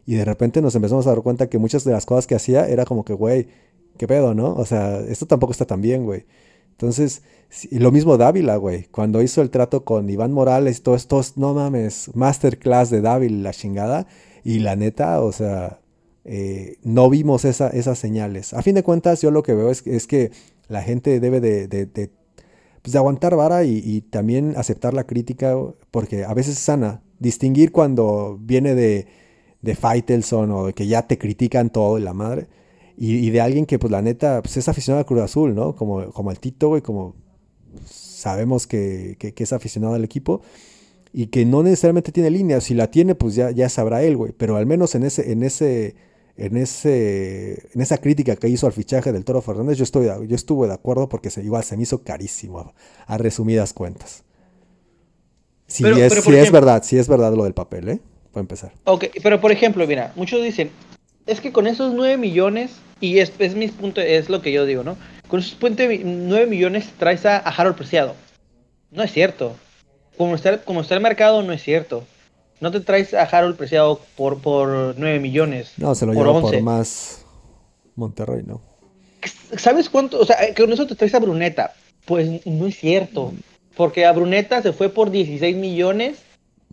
Y de repente nos empezamos a dar cuenta que muchas de las cosas que hacía era como que, güey, qué pedo, ¿no? O sea, esto tampoco está tan bien, güey. Entonces, y lo mismo Dávila, güey. Cuando hizo el trato con Iván Morales, y todo esto, no mames, masterclass de Dávila, la chingada. Y la neta, o sea, eh, no vimos esas señales. A fin de cuentas, yo lo que veo es, es que la gente debe de, pues, aguantar vara y, también aceptar la crítica, porque a veces es sana. Distinguir cuando viene de, de Faitelson o de que ya te critican todo y la madre. Y, de alguien que, pues la neta, pues, es aficionado al Cruz Azul, ¿no? Como, como el Tito, güey, como sabemos que, que, es aficionado al equipo y que no necesariamente tiene línea. Si la tiene, pues ya, ya sabrá él, güey. Pero al menos en ese, en ese en, ese, en esa crítica que hizo al fichaje del Toro Fernández, yo, estoy, yo estuve de acuerdo porque se, igual se me hizo carísimo, a, resumidas cuentas. Si, es, verdad, si es verdad lo del papel, ¿eh? Para empezar. Ok, pero por ejemplo, mira, muchos dicen, es que con esos 9 millones, y es, es punto, es lo que yo digo, ¿no? Con esos 9 millones traes a, Harold Preciado. No es cierto. Como como está el mercado, no es cierto. No te traes a Harold Preciado por, por 9 millones. No, se lo por por más Monterrey, ¿no? ¿Sabes cuánto? O sea, eh, con eso te traes a Bruneta. Pues no es cierto. Porque a Bruneta se fue por 16 millones.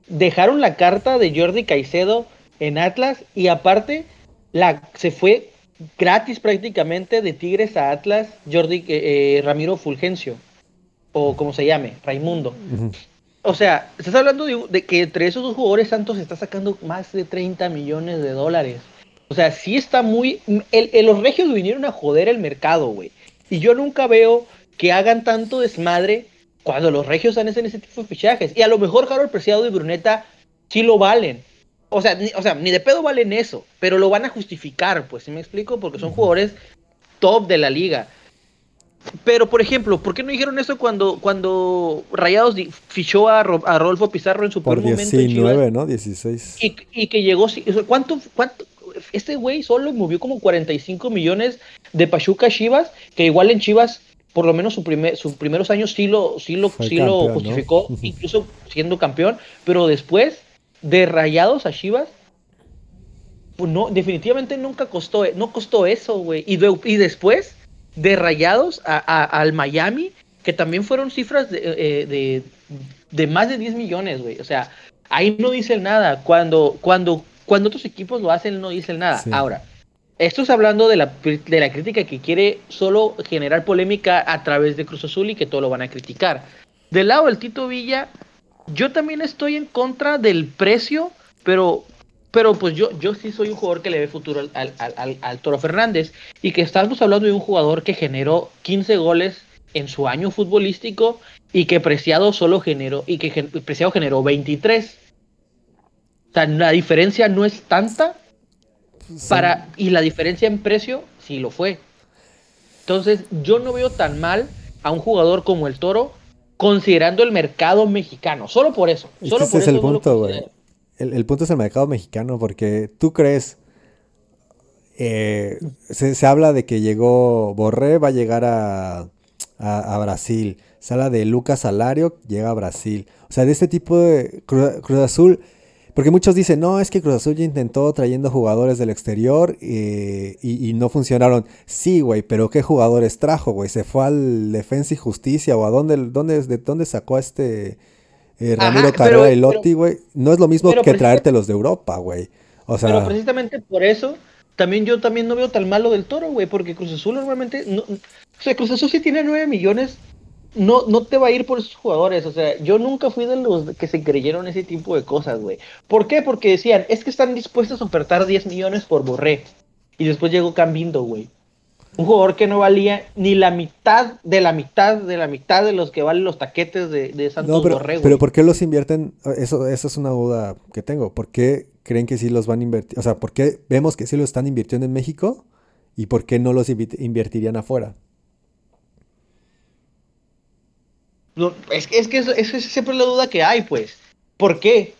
Dejaron la carta de Jordi Caicedo en Atlas. Y aparte, la, se fue gratis prácticamente de Tigres a Atlas Jordi eh, eh, Ramiro Fulgencio. O como se llame, Raimundo. O sea, estás hablando de, que entre esos dos jugadores Santos está sacando más de 30 millones de dólares. O sea, sí está muy... los regios vinieron a joder el mercado, güey. Y yo nunca veo que hagan tanto desmadre cuando los regios hacen ese tipo de fichajes. Y a lo mejor Harold Preciado y Bruneta sí lo valen. O sea, ni, o sea, ni de pedo valen eso, pero lo van a justificar, pues, si me explico? Porque son jugadores top de la liga. Pero, por ejemplo, ¿por qué no dijeron eso cuando, cuando Rayados fichó a, Rodolfo Pizarro en su por 19, momento? ¿no? 16. Y, que llegó. ¿Cuánto? cuánto este güey solo movió como 45 millones de Pachuca a Chivas, que igual en Chivas, por lo menos su sus primeros años sí lo, sí lo, lo justificó, incluso siendo campeón, pero después, de rayados a Chivas, pues no, definitivamente nunca costó, no costó eso, güey. y después de Rayados al Miami, que también fueron cifras de, eh, eh, de, más de 10 millones, güey. O sea, ahí no dicen nada. Cuando, cuando, cuando otros equipos lo hacen, no dicen nada. Ahora, esto es hablando de la, de la crítica que quiere solo generar polémica a través de Cruz Azul y que todo lo van a criticar. Del lado del Tito Villa, yo también estoy en contra del precio, pero pero pues yo, yo sí soy un jugador que le ve futuro al, Toro Fernández y que estamos hablando de un jugador que generó 15 goles en su año futbolístico y que Preciado solo generó y que Preciado generó 23. la diferencia no es tanta para y la diferencia en precio sí lo fue. Entonces, yo no veo tan mal a un jugador como el Toro considerando el mercado mexicano, solo por eso, solo este es el punto, güey el, punto es el mercado mexicano, porque tú crees, eh, se, habla de que llegó Borré, va a llegar a, Brasil. Se habla de Lucas Salario, llega a Brasil. O sea, de este tipo de Cruz, Azul. Porque muchos dicen, no, es que Cruz Azul ya intentó trayendo jugadores del exterior eh, y, no funcionaron. Sí, güey, pero ¿qué jugadores trajo, güey? ¿Se fue al Defensa y Justicia o a dónde, dónde, de dónde sacó este eh, Ramiro Carrera güey, no es lo mismo que traerte los de Europa, güey. O sea... Pero precisamente por eso, también yo también no veo tan malo del toro, güey, porque Cruz Azul normalmente... o sea, Cruz Azul sí tiene 9 millones, no, no te va a ir por esos jugadores. O sea, yo nunca fui de los que se creyeron ese tipo de cosas, güey. ¿Por qué? Porque decían, es que están dispuestos a ofertar 10 millones por Borré. Y después llegó Cambindo, güey un jugador que no valía ni la mitad de la mitad de la mitad de los que valen los taquetes de, de Santos no, pero, Pero ¿por qué los invierten? Eso, es una duda que tengo. ¿Por qué creen que sí los van a invertir? O sea, ¿por qué vemos que sí los están invirtiendo en México? ¿Y por qué no los invertirían afuera? es, que, es es siempre la duda que hay, pues. ¿Por qué?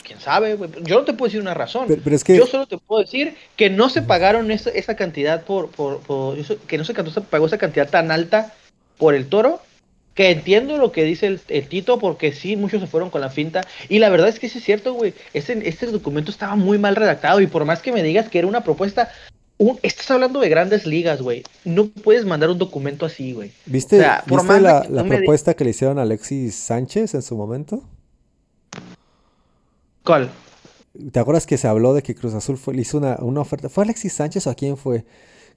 quién sabe, güey. Yo no te puedo decir una razón. Pero, es que... Yo solo te puedo decir que no se pagaron esa, esa cantidad por, por, que no se, pagó esa cantidad tan alta por el toro. Que entiendo lo que dice el, Tito, porque sí, muchos se fueron con la finta. Y la verdad es que sí es cierto, güey. Este, este documento estaba muy mal redactado. Y por más que me digas que era una propuesta, estás hablando de grandes ligas, güey. No puedes mandar un documento así, güey. ¿Viste, la, la propuesta que le hicieron a Alexis Sánchez en su momento? ¿Cuál? ¿Te acuerdas que se habló de que Cruz Azul le hizo una, oferta? ¿Fue Alexis Sánchez o a quién fue?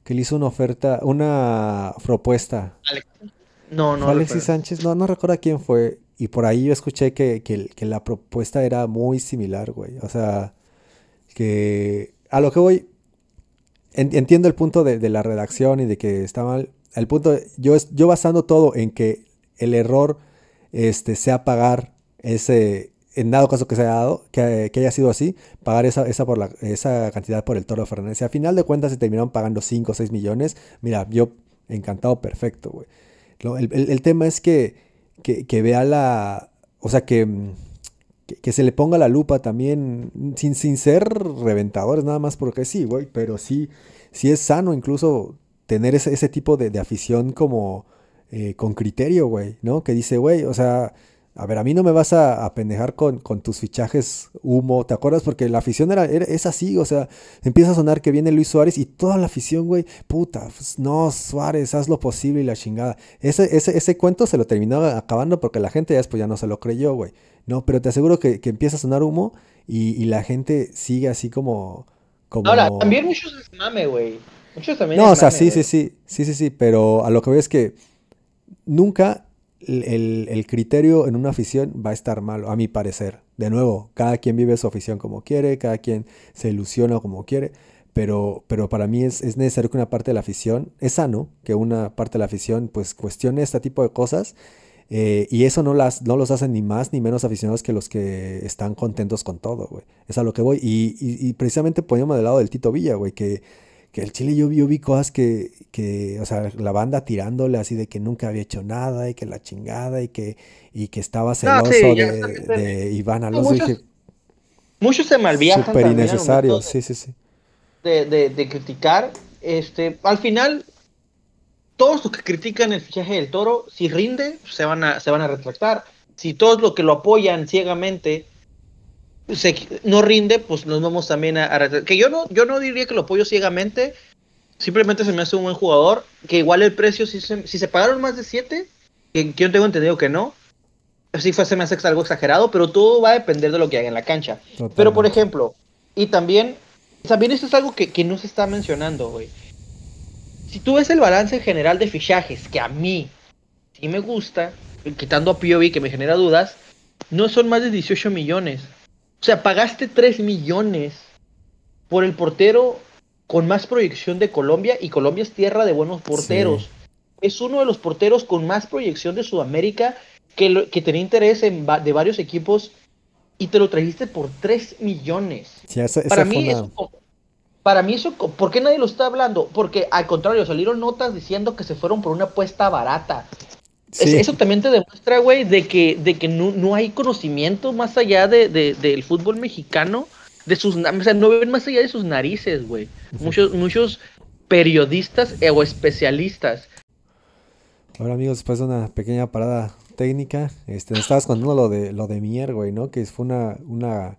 Que le hizo una oferta, una propuesta. No, no. ¿Fue Alexis Sánchez, no, no recuerdo a quién fue. Y por ahí yo escuché que, la propuesta era muy similar, güey. O sea, que a lo que voy, entiendo el punto de, la redacción y de que está mal. El punto, yo, yo basando todo en que el error este, sea pagar ese, en dado caso que se haya dado, que, haya sido así, pagar esa, por esa cantidad por el Toro Fernández. Y a final de cuentas se terminaron pagando 5 o 6 millones. Mira, yo encantado, perfecto, güey. El, tema es que, que, vea la... O sea, que, que, se le ponga la lupa también, sin, sin ser reventadores, nada más porque sí, güey. Pero sí, sí es sano incluso tener ese, tipo de, afición como eh, con criterio, güey, ¿no? Que dice, güey, o sea a ver, a mí no me vas a, pendejar con, tus fichajes humo, ¿te acuerdas? Porque la afición era, es así, o sea, empieza a sonar que viene Luis Suárez y toda la afición, güey, puta, pues, no, Suárez, haz lo posible y la chingada. Ese, ese, ese cuento se lo terminó acabando porque la gente ya después ya no se lo creyó, güey. No, pero te aseguro que, empieza a sonar humo y, la gente sigue así como... como... Ahora, también muchos es mame, güey. Muchos también... No, o sea, sí, sí, sí, sí, sí, sí, pero a lo que veo es que nunca el, criterio en una afición va a estar malo, a mi parecer. De nuevo, cada quien vive su afición como quiere, cada quien se ilusiona como quiere, pero, pero para mí es, necesario que una parte de la afición, es sano que una parte de la afición pues cuestione este tipo de cosas eh, y eso no, las, no los hacen ni más ni menos aficionados que los que están contentos con todo, güey. Es a lo que voy. Y, precisamente poniéndome del lado del Tito Villa, güey, que que el chile yo vi, cosas que, o sea, la banda tirándole así de que nunca había hecho nada y que la chingada y que, que estaba celoso de, Iván Alonso. muchos, muchos, se malviajan. Súper innecesario, sí, sí, sí. De, criticar, este, al final, todos los que critican el fichaje del toro, si rinde, pues, se van a, se van a retractar. Si todos los que lo apoyan ciegamente pues, no rinde, pues nos vamos también a, Que yo no, yo no diría que lo apoyo ciegamente, simplemente se me hace un buen jugador, que igual el precio, si se, pagaron más de 7, que, yo tengo entendido que no, si fue, se me hace algo exagerado, pero todo va a depender de lo que hay en la cancha. Pero por ejemplo, y también, también esto es algo que, no se está mencionando, güey. Si tú ves el balance general de fichajes, que a mí sí me gusta, quitando a Piovi que me genera dudas, no son más de 18 millones. O sea, pagaste 3 millones por el portero con más proyección de Colombia y Colombia es tierra de buenos porteros. Es uno de los porteros con más proyección de Sudamérica que, que tenía interés en de varios equipos y te lo trajiste por 3 millones. para, mí eso, para mí eso, ¿por qué nadie lo está hablando? Porque al contrario, salieron notas diciendo que se fueron por una apuesta barata. Eso también te demuestra, güey, de que, de que no, hay conocimiento más allá de, del fútbol mexicano, de sus, o sea, no ven más allá de sus narices, güey. Muchos, muchos periodistas e o especialistas. Ahora, amigos, después pues, de una pequeña parada técnica, este, estabas contando lo de, lo de Mier, güey, ¿no? Que fue una, una,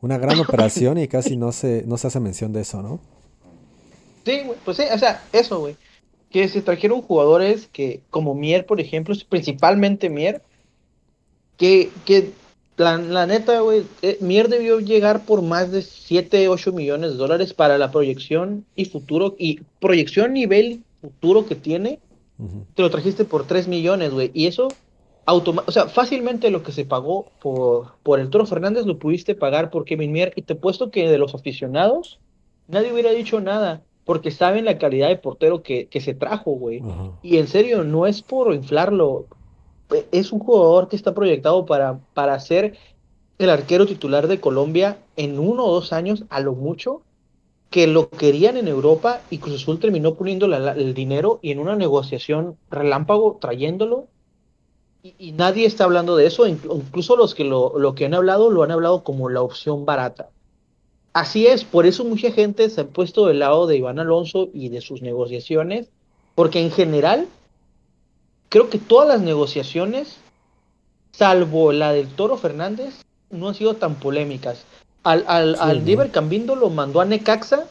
una gran operación y casi no se, no se hace mención de eso, ¿no? Sí, pues sí, o sea, eso, güey que se trajeron jugadores que, como Mier, por ejemplo, principalmente Mier, que, que la, neta, güey, eh, Mier debió llegar por más de 7, 8 millones de dólares para la proyección y futuro, y proyección nivel futuro que tiene, te lo trajiste por 3 millones, güey, y eso, o sea, fácilmente lo que se pagó por, por el Toro Fernández lo pudiste pagar por Kevin Mier, y te puesto que de los aficionados, nadie hubiera dicho nada, porque saben la calidad de portero que, se trajo, güey. Y en serio, no es por inflarlo. E, es un jugador que está proyectado para, para ser el arquero titular de Colombia en uno o dos años, a lo mucho, que lo querían en Europa y Cruz Azul terminó poniendo el dinero y en una negociación relámpago trayéndolo. Y, nadie está hablando de eso, incluso los que lo, lo que han hablado lo han hablado como la opción barata. Así es, por eso mucha gente se ha puesto del lado de Iván Alonso y de sus negociaciones, porque en general creo que todas las negociaciones, salvo la del Toro Fernández, no han sido tan polémicas. Al, al, Cambindo lo mandó a Necaxa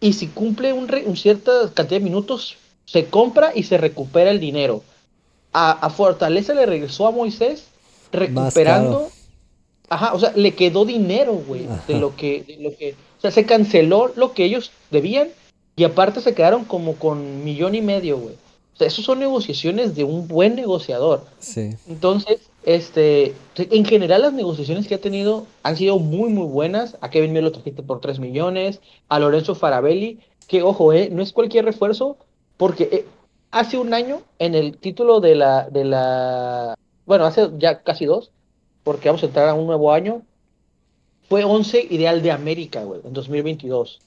y si cumple un, un, cierta cantidad de minutos, se compra y se recupera el dinero. a Fortaleza le regresó a Moisés recuperando Ajá, o sea, le quedó dinero, güey, de lo que, de lo que, o sea, se canceló lo que ellos debían y aparte se quedaron como con millón y medio, güey. O sea, eso son negociaciones de un buen negociador. Sí. Entonces, este, en general las negociaciones que ha tenido han sido muy, muy buenas. A Kevin Milo lo trajiste por 3 millones, a Lorenzo Farabelli, que ojo, eh, no es cualquier refuerzo, porque eh, hace un año en el título de la, de la, bueno, hace ya casi dos, porque vamos a entrar a un nuevo año, fue 11 ideal de América, güey, en 2022,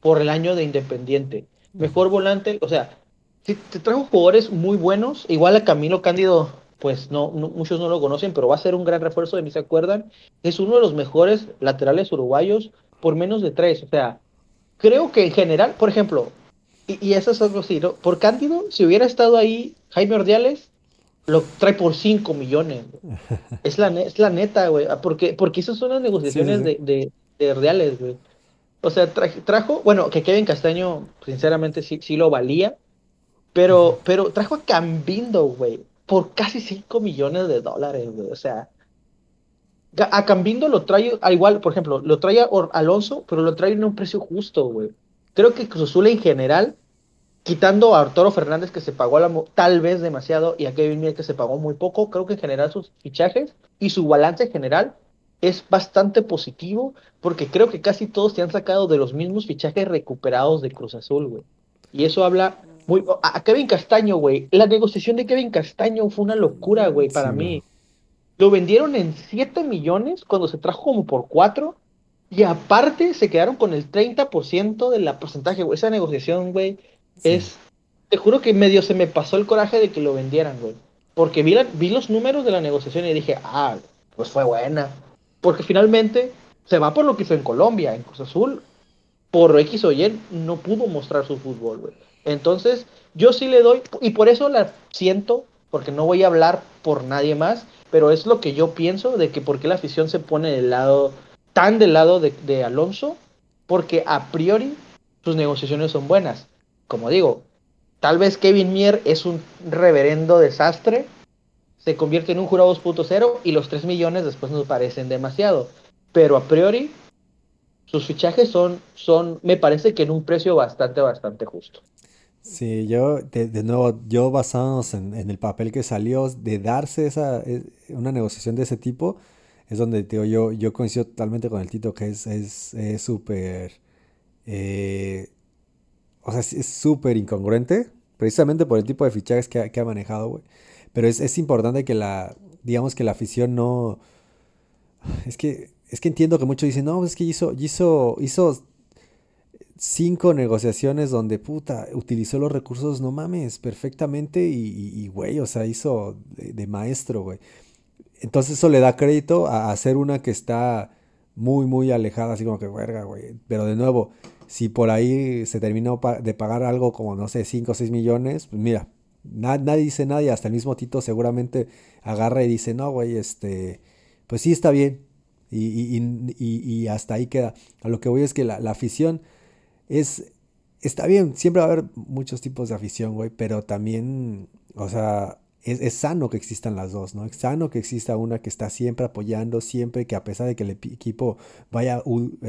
por el año de Independiente. Mm. Mejor volante, o sea, te, te trajo jugadores muy buenos, igual a Camilo Cándido, pues no, muchos no lo conocen, pero va a ser un gran refuerzo, de mí se acuerdan, es uno de los mejores laterales uruguayos por menos de tres, o sea, creo que en general, por ejemplo, y, y eso es algo así, Por Cándido, si hubiera estado ahí Jaime Ordiales, lo trae por 5 millones. Es la, es la neta, güey. Ah, porque, porque esas son las negociaciones De, reales, güey. O sea, trajo, bueno, que Kevin Castaño, sinceramente, sí, sí lo valía. Pero, pero trajo a Cambindo, güey, por casi 5 millones de dólares, güey. O sea, a Cambindo lo trae, ah, igual, por ejemplo, lo trae a Alonso, pero lo trae en un precio justo, güey. Creo que Cruz en general quitando a Arturo Fernández que se pagó tal vez demasiado y a Kevin Miller, que se pagó muy poco, creo que en general sus fichajes y su balance general es bastante positivo porque creo que casi todos se han sacado de los mismos fichajes recuperados de Cruz Azul, güey. Y eso habla muy... A Kevin Castaño, güey. La negociación de Kevin Castaño fue una locura, güey, para mí. Lo vendieron en 7 millones cuando se trajo como por 4 y aparte se quedaron con el 30% de la porcentaje, güey. Esa negociación, güey es. Te juro que medio se me pasó el coraje de que lo vendieran, güey. Porque vi, vi los números de la negociación y dije, ah, pues fue buena. Porque finalmente se va por lo que hizo en Colombia, en Cruz Azul. Por X o Y no pudo mostrar su fútbol, güey. Entonces, yo sí le doy, y por eso la siento, porque no voy a hablar por nadie más, pero es lo que yo pienso de que por qué la afición se pone del lado, tan del lado de Alonso, porque a priori sus negociaciones son buenas como digo, tal vez Kevin Mier es un reverendo desastre, se convierte en un jurado 2.0 y los 3 millones después nos parecen demasiado. Pero a priori, sus fichajes son, son, me parece que en un precio bastante, bastante justo. Sí, yo, de, nuevo, yo basándonos en, el papel que salió, de darse esa, una negociación de ese tipo, es donde digo, yo, yo coincido totalmente con el Tito, que es súper... Es, eh, o sea, es súper incongruente, precisamente por el tipo de fichajes que ha, manejado, güey. Pero es, importante que la, digamos que la afición no... Es que, es que entiendo que muchos dicen, no, es que hizo, hizo, hizo cinco negociaciones donde, puta, utilizó los recursos, no mames, perfectamente y, güey, o sea, hizo de, maestro, güey. Entonces eso le da crédito a hacer una que está muy, muy alejada, así como que, verga, güey. Pero de nuevo, si por ahí se terminó de pagar algo como, no sé, 5 o 6 millones, pues mira, nadie dice nadie, hasta el mismo Tito seguramente agarra y dice, no, güey, este, pues sí está bien. Y, y, y, hasta ahí queda. A lo que voy es que la, la, afición es, está bien, siempre va a haber muchos tipos de afición, güey, pero también, o sea, es, sano que existan las dos, ¿no? Es sano que exista una que está siempre apoyando, siempre que a pesar de que el equipo vaya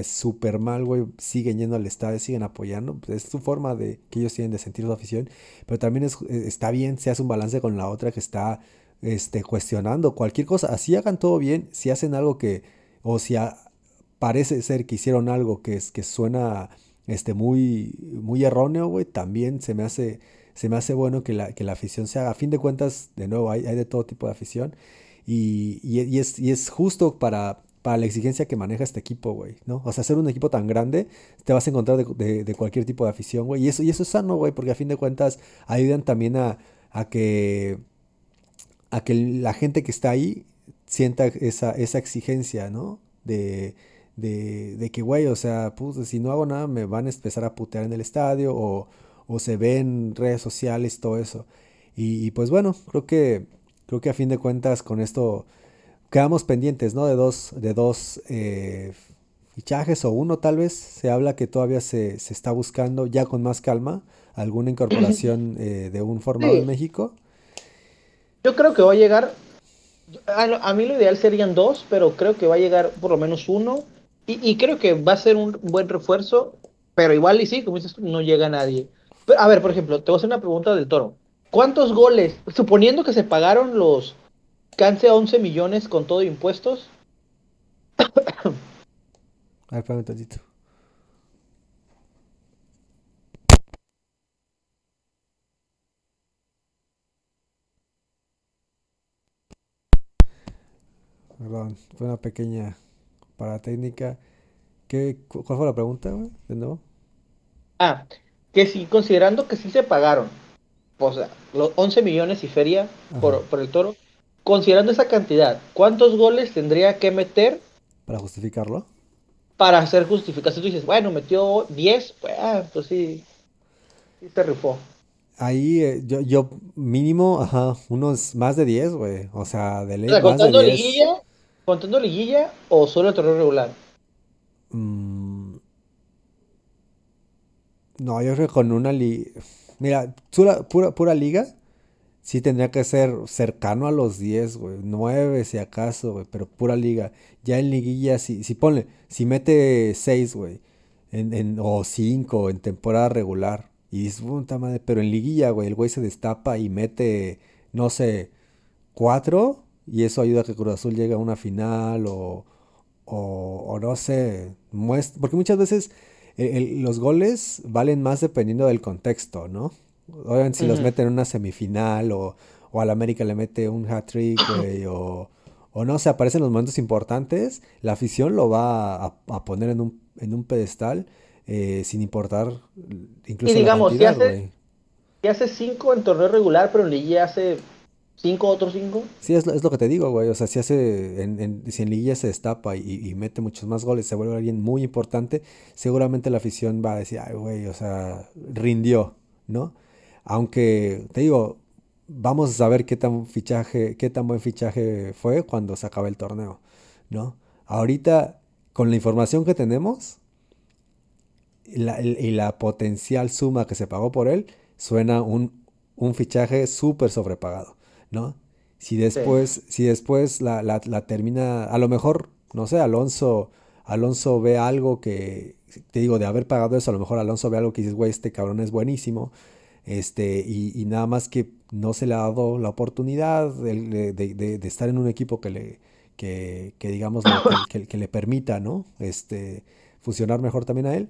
súper mal, güey, siguen yendo al estadio, siguen apoyando. Pues, es su forma de que ellos tienen de sentir su afición. Pero también eh, está bien si hace un balance con la otra que está este, cuestionando cualquier cosa. Así hagan todo bien, si hacen algo que, o si parece ser que hicieron algo que, es, que suena este, muy, muy erróneo, güey, también se me hace se me hace bueno que la, que la afición se haga. A fin de cuentas, de nuevo, hay, de todo tipo de afición. Y, y, es, justo para, para la exigencia que maneja este equipo, güey, ¿no? O sea, ser un equipo tan grande, te vas a encontrar de, cualquier tipo de afición, güey. Y eso, y eso es sano, güey, porque a fin de cuentas ayudan también a, que, a que la gente que está ahí sienta esa, esa exigencia, ¿no? De, de, que, güey, o sea, pues, si no hago nada me van a empezar a putear en el estadio o, o se ve en redes sociales, todo eso. Y, pues bueno, creo que, creo que a fin de cuentas con esto quedamos pendientes, ¿no? De dos, de dos eh, fichajes o uno tal vez. Se habla que todavía se, se está buscando ya con más calma alguna incorporación eh, de un formado en México. Yo creo que va a llegar, a, mí lo ideal serían dos, pero creo que va a llegar por lo menos uno. Y, y creo que va a ser un buen refuerzo, pero igual y sí, como dices, no llega nadie. A ver, por ejemplo, te voy a hacer una pregunta del toro. ¿Cuántos goles, suponiendo que se pagaron los canse a 11 millones con todo impuestos? a ver, un tantito. Perdón, fue una pequeña para técnica. ¿Qué, ¿Cuál fue la pregunta, güey? De nuevo. Ah, que sí, considerando que sí se pagaron, o sea, los 11 millones y feria por, el toro, considerando esa cantidad, ¿cuántos goles tendría que meter? Para justificarlo. Para hacer justificación. Tú dices, bueno, metió 10, pues, ah, pues, sí, sí se rifó. Ahí eh, yo, yo mínimo, ajá, unos más de 10, güey. O sea, de ley. contando liguilla, contando liguilla o solo el torneo regular. Mm, no, yo creo que con una liga. Mira, pura, pura, liga. Sí tendría que ser cercano a los 10, güey. 9 si acaso, güey. Pero pura liga. Ya en liguilla, si, si ponle, si mete 6, güey. En, en, o 5 en temporada regular. Y es puta madre. Pero en liguilla, güey, el güey se destapa y mete, no sé, 4. Y eso ayuda a que Cruz Azul llegue a una final o, o, o no sé. Muestra, porque muchas veces los goles valen más dependiendo del contexto, ¿no? Obviamente si los meten en una semifinal o, o al América le mete un hat-trick, o, no, se aparecen los momentos importantes, la afición lo va a, poner en un, en un pedestal eh, sin importar incluso digamos, si hace, si hace cinco en torneo regular, pero en Ligue hace ¿Cinco, otros cinco? Sí, es lo, es lo que te digo, güey. O sea, si hace, en, en, si en Liguilla se destapa y, mete muchos más goles, se vuelve alguien muy importante, seguramente la afición va a decir, ay, güey, o sea, rindió, ¿no? Aunque, te digo, vamos a saber qué tan fichaje, qué tan buen fichaje fue cuando se acabe el torneo, ¿no? Ahorita, con la información que tenemos y la, potencial suma que se pagó por él, suena un, un fichaje súper sobrepagado. ¿no? Si después, si después la, termina, a lo mejor, no sé, Alonso, Alonso ve algo que, te digo, de haber pagado eso, a lo mejor Alonso ve algo que dices, güey, este cabrón es buenísimo, este, y, y, nada más que no se le ha dado la oportunidad de, estar en un equipo que le, que, que digamos, que, le permita, ¿no? Este, funcionar mejor también a él.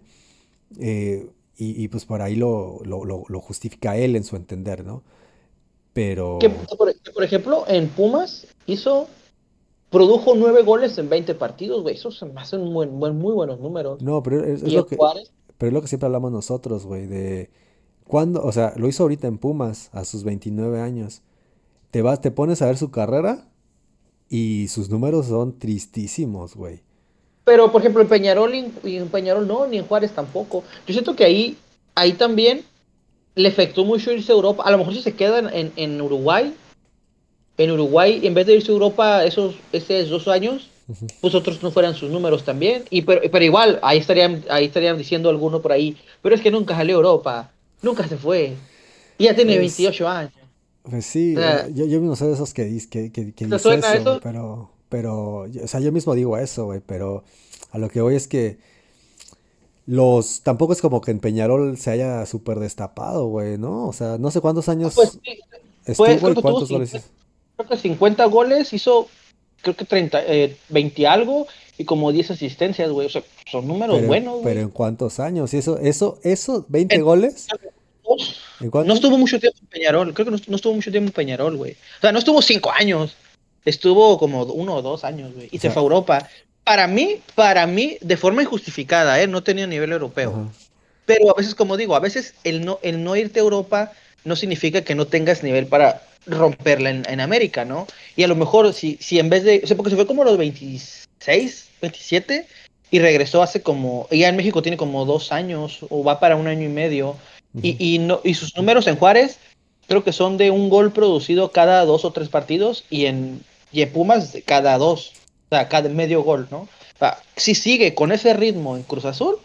Eh, y, pues por ahí lo, lo, justifica él en su entender, ¿no? Pero. por, ejemplo, en Pumas hizo produjo nueve goles en 20 partidos, güey. Eso se me muy buenos números. No, pero es, lo que, pero es lo que siempre hablamos nosotros, güey, de cuando, o sea, lo hizo ahorita en Pumas a sus 29 años. Te vas, te pones a ver su carrera y sus números son tristísimos, güey. Pero, por ejemplo, en Peñarol y en Peñarol no, ni en Juárez tampoco. Yo siento que ahí, ahí también le afectó mucho irse a Europa. A lo mejor si se quedan en, en Uruguay, en Uruguay, en vez de irse a Europa esos, esos dos años, pues otros no fueran sus números también. Y pero, igual, ahí estarían, ahí estarían diciendo alguno por ahí, pero es que nunca salió a Europa, nunca se fue. Y ya tiene 28 pues, años. Pues sí, yo, yo, no sé de esos que, dicen que, que, que eso, pero, pero, o sea, yo mismo digo eso, pero a lo que voy es que los tampoco es como que en Peñarol se haya súper destapado, güey, ¿no? O sea, no sé cuántos años pues, estuvo cuántos goles. hizo creo que 50 goles hizo, creo que 30, eh, 20 algo y como 10 asistencias, güey. O sea, son números buenos, Pero en cuántos años, y eso, eso, eso, 20 goles. no estuvo mucho tiempo en Peñarol, creo que no, estuvo mucho tiempo en Peñarol, güey. O sea, no estuvo 5 años. Estuvo como 1 o 2 años, güey. Y se fue a Europa para mí, para mí, de forma injustificada, ¿eh? no tenía nivel europeo. Pero a veces, como digo, a veces el no, el no irte a Europa no significa que no tengas nivel para romperla en, América, ¿no? Y a lo mejor si, si en vez de, o sea, porque se fue como los 26, 27 y regresó hace como, ya en México tiene como dos años o va para un año y medio y, y, no, y sus números en Juárez creo que son de un gol producido cada dos o tres partidos y en, Yepumas cada dos. O sea, cada medio gol, ¿no? si sigue con ese ritmo en Cruz Azul,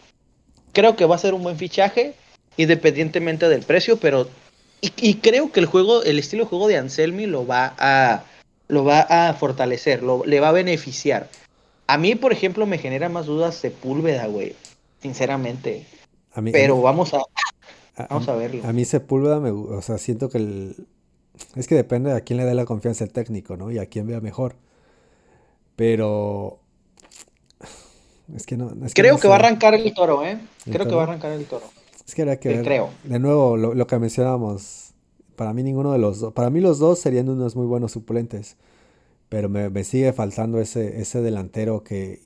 creo que va a ser un buen fichaje, independientemente del precio, pero. Y, creo que el juego, el estilo de juego de Anselmi lo va a. lo va a fortalecer, le va a beneficiar. A mí, por ejemplo, me genera más dudas Sepúlveda, güey. Sinceramente. A mí, pero vamos a. vamos a verlo. A mí Sepúlveda me o sea, siento que el, es que depende de a quién le dé la confianza el técnico, ¿no? Y a quién vea mejor. Pero es que no. ¿eh? creo que va a arrancar el toro, ¿eh? creo que va a arrancar el toro. Es que habría que Creo. De nuevo, lo, lo, que mencionábamos. Para mí, ninguno de los dos. Para mí, los dos serían unos muy buenos suplentes. Pero me, sigue faltando ese, ese delantero que,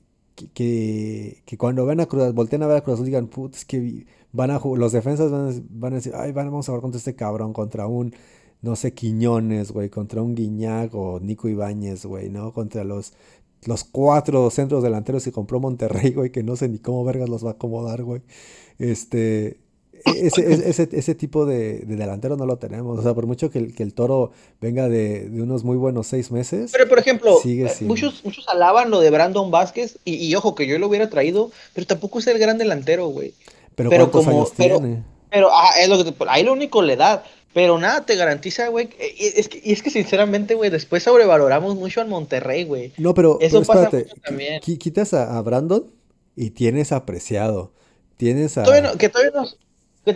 que, cuando ven a Cruz volteen a ver a Cruz digan, es que van a los defensas van a, van a decir, ay, vamos a jugar contra este cabrón, contra un no sé, Quiñones, güey, contra un Guiñago, o Nico Ibáñez, güey, ¿no? Contra los, los cuatro centros delanteros que compró Monterrey, güey, que no sé ni cómo vergas los va a acomodar, güey. Este, e-, ese, ese, tipo de, delantero no lo tenemos. O sea, por mucho que el, que el toro venga de, de, unos muy buenos seis meses. Pero, por ejemplo, eh, muchos, muchos alaban lo de Brandon Vázquez y, ojo que yo lo hubiera traído, pero tampoco es el gran delantero, güey. Pero, pero como, pero, Pero ah, es lo que, ahí lo único le da. Pero nada te garantiza, güey. y es que sinceramente, güey, después sobrevaloramos mucho al Monterrey, güey. No, pero, Eso pasa también. quitas a, Brandon y tienes apreciado. Tienes a. que todavía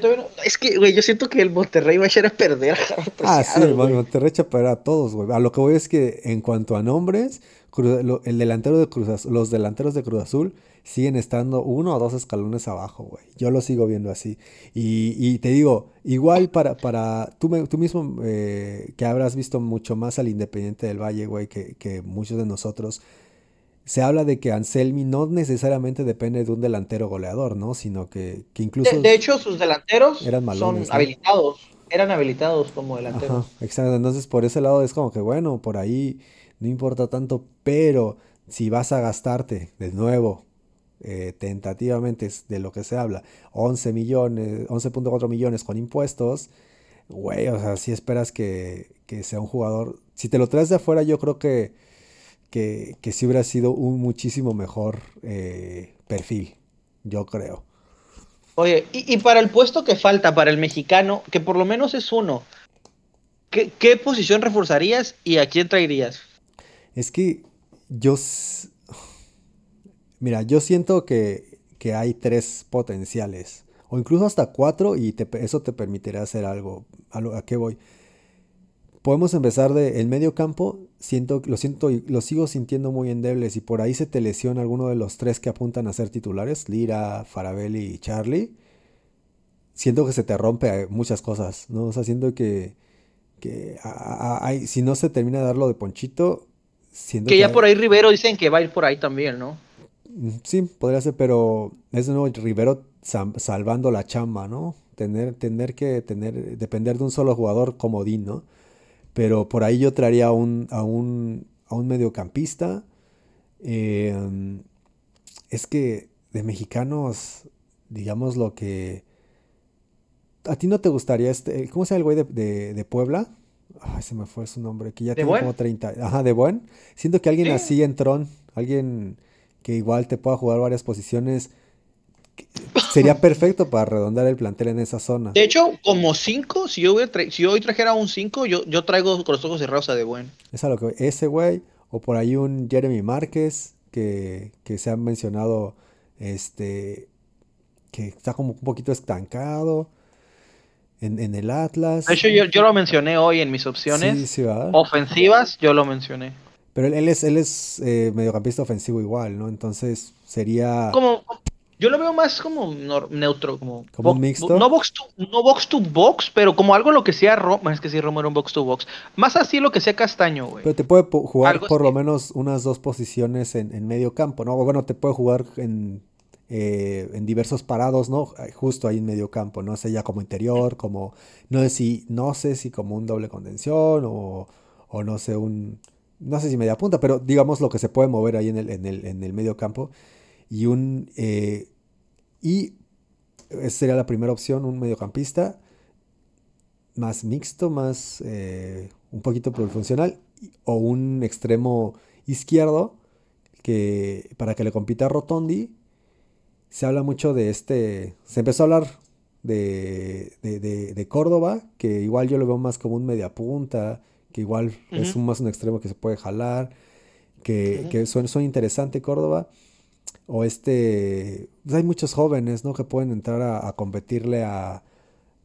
no. es que, güey, yo siento que el Monterrey va a echar a perder a Ah, sí, Monterrey echa a todos, güey. A lo que voy es que en cuanto a nombres, el delantero de Cruz los delanteros de Cruz Azul siguen estando uno o dos escalones abajo, güey. Yo lo sigo viendo así. Y, te digo, igual para, tú, tú mismo, eh, que habrás visto mucho más al Independiente del Valle, güey, que, muchos de nosotros, se habla de que Anselmi no necesariamente depende de un delantero goleador, ¿no? Sino que, incluso... De, hecho, sus delanteros eran son habilitados. Eran habilitados como delanteros. exacto. Entonces, por ese lado es como que, bueno, por ahí no importa tanto, pero si vas a gastarte de nuevo eh, tentativamente es de lo que se habla, 11 millones, 11.4 millones con impuestos, güey, o sea, si esperas que, sea un jugador, si te lo traes de afuera, yo creo que, que, que sí hubiera sido un muchísimo mejor eh, perfil, yo creo. Oye, y, para el puesto que falta para el mexicano, que por lo menos es uno, ¿qué, qué posición reforzarías y a quién traerías? Es que yo Mira, yo siento que, hay tres potenciales, o incluso hasta cuatro, y eso te permitirá hacer algo. ¿A, qué voy? Podemos empezar de el medio campo, siento, lo siento, lo sigo sintiendo muy endeble. Si por ahí se te lesiona alguno de los tres que apuntan a ser titulares, Lira, Farabelli y Charlie, siento que se te rompe eh, muchas cosas, ¿no? O siento que, que si no se termina de dar de Ponchito, siento que, ya por ahí Rivero dicen que va a ir por ahí también, ¿no? Sí, podría ser, pero es de nuevo Rivero salvando la chamba, ¿no? Tener, tener que tener, depender de un solo jugador comodín, ¿no? Pero por ahí yo traería a un, a un, a un mediocampista. Em, es que de mexicanos, digamos lo que... ¿A ti no te gustaría este... ¿Cómo se llama el güey de, Puebla? Ay, se me fue su nombre, que ya tiene como 30. Ajá, de buen. Siento que alguien así entró, alguien que igual te pueda jugar varias posiciones. Sería perfecto para redondar el plantel en esa zona. De hecho, como 5, si, yo si hoy trajera un 5, yo, traigo con los ojos cerrados a De Buen. Es que ese güey, o por ahí un Jeremy Márquez, que, se ha mencionado, este, que está como un poquito estancado. En, el Atlas. De hecho, yo, lo mencioné hoy en mis opciones ofensivas, yo lo mencioné. Pero él, es, él es eh, mediocampista ofensivo igual, ¿no? Entonces sería... Como, yo lo veo más como neutro, como... Como mixto. No box, to, box pero como algo lo que sea Romero es que si romero era un box to box. Más así lo que sea Castaño, güey. Pero te puede jugar por lo menos unas dos posiciones en, en medio campo, ¿no? O Bueno, te puede jugar en eh, en diversos parados, ¿no? Justo ahí en medio campo, no sé ya como interior, como, no sé si, no sé si como un doble contención o, o no sé, un, no sé si media punta, pero digamos lo que se puede mover ahí en el, medio campo. Y un. Eh, y esa eh, sería la primera opción, un mediocampista más mixto, más eh, un poquito plurifuncional, o un extremo izquierdo que para que le compita a Rotondi. Se habla mucho de este. Se empezó a hablar de, de, de, de Córdoba, que igual yo lo veo más como un mediapunta que igual es un, más un extremo que se puede jalar, que, son, Córdoba. O este, pues hay muchos jóvenes, ¿no? Que pueden entrar a, competirle a,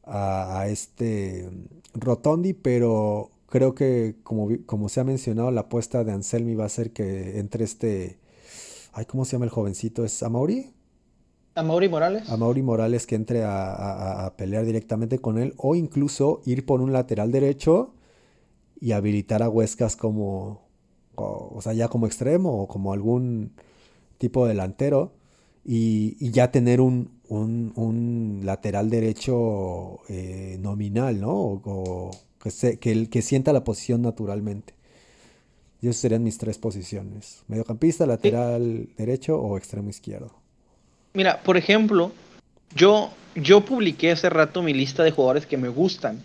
a, este mm, Rotondi, pero creo que como, como se ha mencionado, la apuesta de Anselmi va a ser que entre este, ay, ¿cómo se llama el jovencito? ¿Es Amaury? Amaury Morales. Amaury Morales que entre a, a, pelear directamente con él o incluso ir por un lateral derecho y habilitar a Huescas como, o, sea, ya como extremo o como algún tipo delantero y, ya tener un, lateral derecho eh, nominal, ¿no? O, que, que sienta la posición naturalmente. Y esas serían mis tres posiciones. Mediocampista, lateral derecho o extremo izquierdo. Mira, por ejemplo, yo, yo publiqué hace rato mi lista de jugadores que me gustan.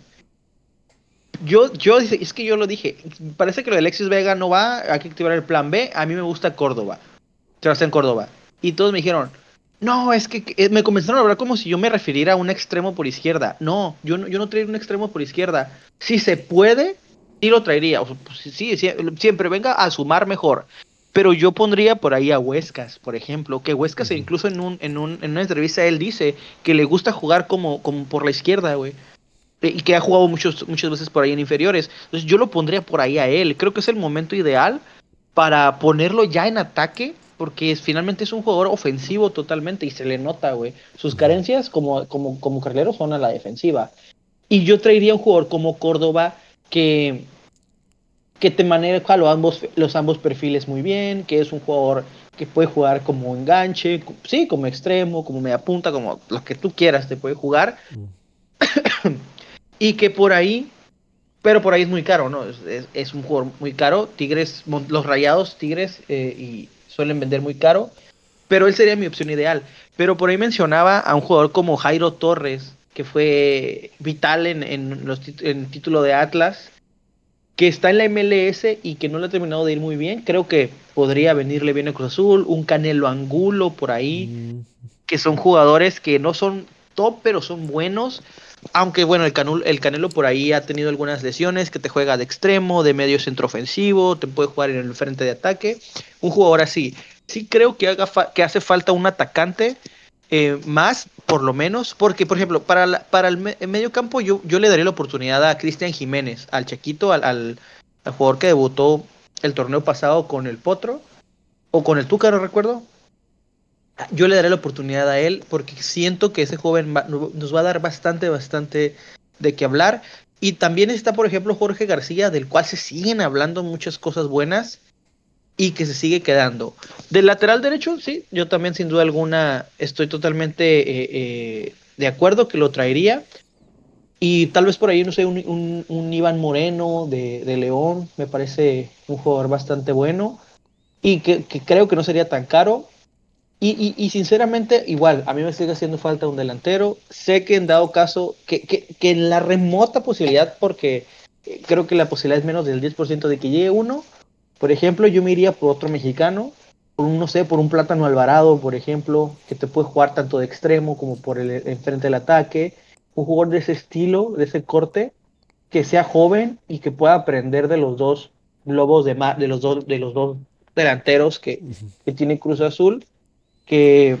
Yo, yo, es que yo lo dije. Parece que lo de Alexis Vega no va. Hay que activar el plan B. A mí me gusta Córdoba. en Córdoba. Y todos me dijeron, no, es que, eh", me comenzaron a hablar como si yo me refiriera a un extremo por izquierda. No, yo no, yo no traería un extremo por izquierda. Si se puede, sí lo traería. O pues, sí, siempre venga a sumar mejor. Pero yo pondría por ahí a Huescas, por ejemplo, que Huescas incluso en, un, en, un, en una entrevista él dice que le gusta jugar como, como por la izquierda, güey y que ha jugado muchos, muchas veces por ahí en inferiores. Entonces yo lo pondría por ahí a él. Creo que es el momento ideal para ponerlo ya en ataque, porque finalmente es un jugador ofensivo totalmente y se le nota, güey. Sus carencias como, como, como carrilero son a la defensiva. Y yo traería un jugador como Córdoba que, que te maneja los ambos, los ambos perfiles muy bien, que es un jugador que puede jugar como enganche, sí, como extremo, como media punta, como lo que tú quieras te puede jugar. Y que por ahí, pero por ahí es muy caro, ¿no? Es, un jugador muy caro. Tigres, los rayados Tigres eh, y suelen vender muy caro. Pero él sería mi opción ideal. Pero por ahí mencionaba a un jugador como Jairo Torres, que fue vital en, el título de Atlas, que está en la MLS y que no le ha terminado de ir muy bien. Creo que podría venirle bien a Cruz Azul, un Canelo Angulo por ahí, mm. que son jugadores que no son top, pero son buenos. Aunque bueno, el, Canul, el Canelo por ahí ha tenido algunas lesiones, que te juega de extremo, de medio centro ofensivo, te puede jugar en el frente de ataque. Un jugador así. Sí creo que, que hace falta un atacante eh, más, por lo menos, porque por ejemplo, para, para el, medio campo yo, yo le daré la oportunidad a Cristian Jiménez, al Chiquito, al, jugador que debutó el torneo pasado con el Potro, o con el Tuca, no recuerdo, yo le daré la oportunidad a él porque siento que ese joven nos va a dar bastante, bastante de qué hablar. Y también está, por ejemplo, Jorge García, del cual se siguen hablando muchas cosas buenas y que se sigue quedando. Del lateral derecho, sí, yo también sin duda alguna estoy totalmente eh, eh, de acuerdo que lo traería. Y tal vez por ahí, no sé, un, Iván Moreno de, León, me parece un jugador bastante bueno y que creo que no sería tan caro. Y, sinceramente, igual, a mí me sigue haciendo falta un delantero. Sé que en dado caso, que, en la remota posibilidad, porque eh, creo que la posibilidad es menos del 10% de que llegue uno, por ejemplo, yo me iría por otro mexicano, por un, no sé, por un plátano alvarado, por ejemplo, que te puede jugar tanto de extremo como por el enfrente del ataque. Un jugador de ese estilo, de ese corte, que sea joven y que pueda aprender de los dos globos de de los dos, de los dos delanteros que, que tiene Cruz Azul que,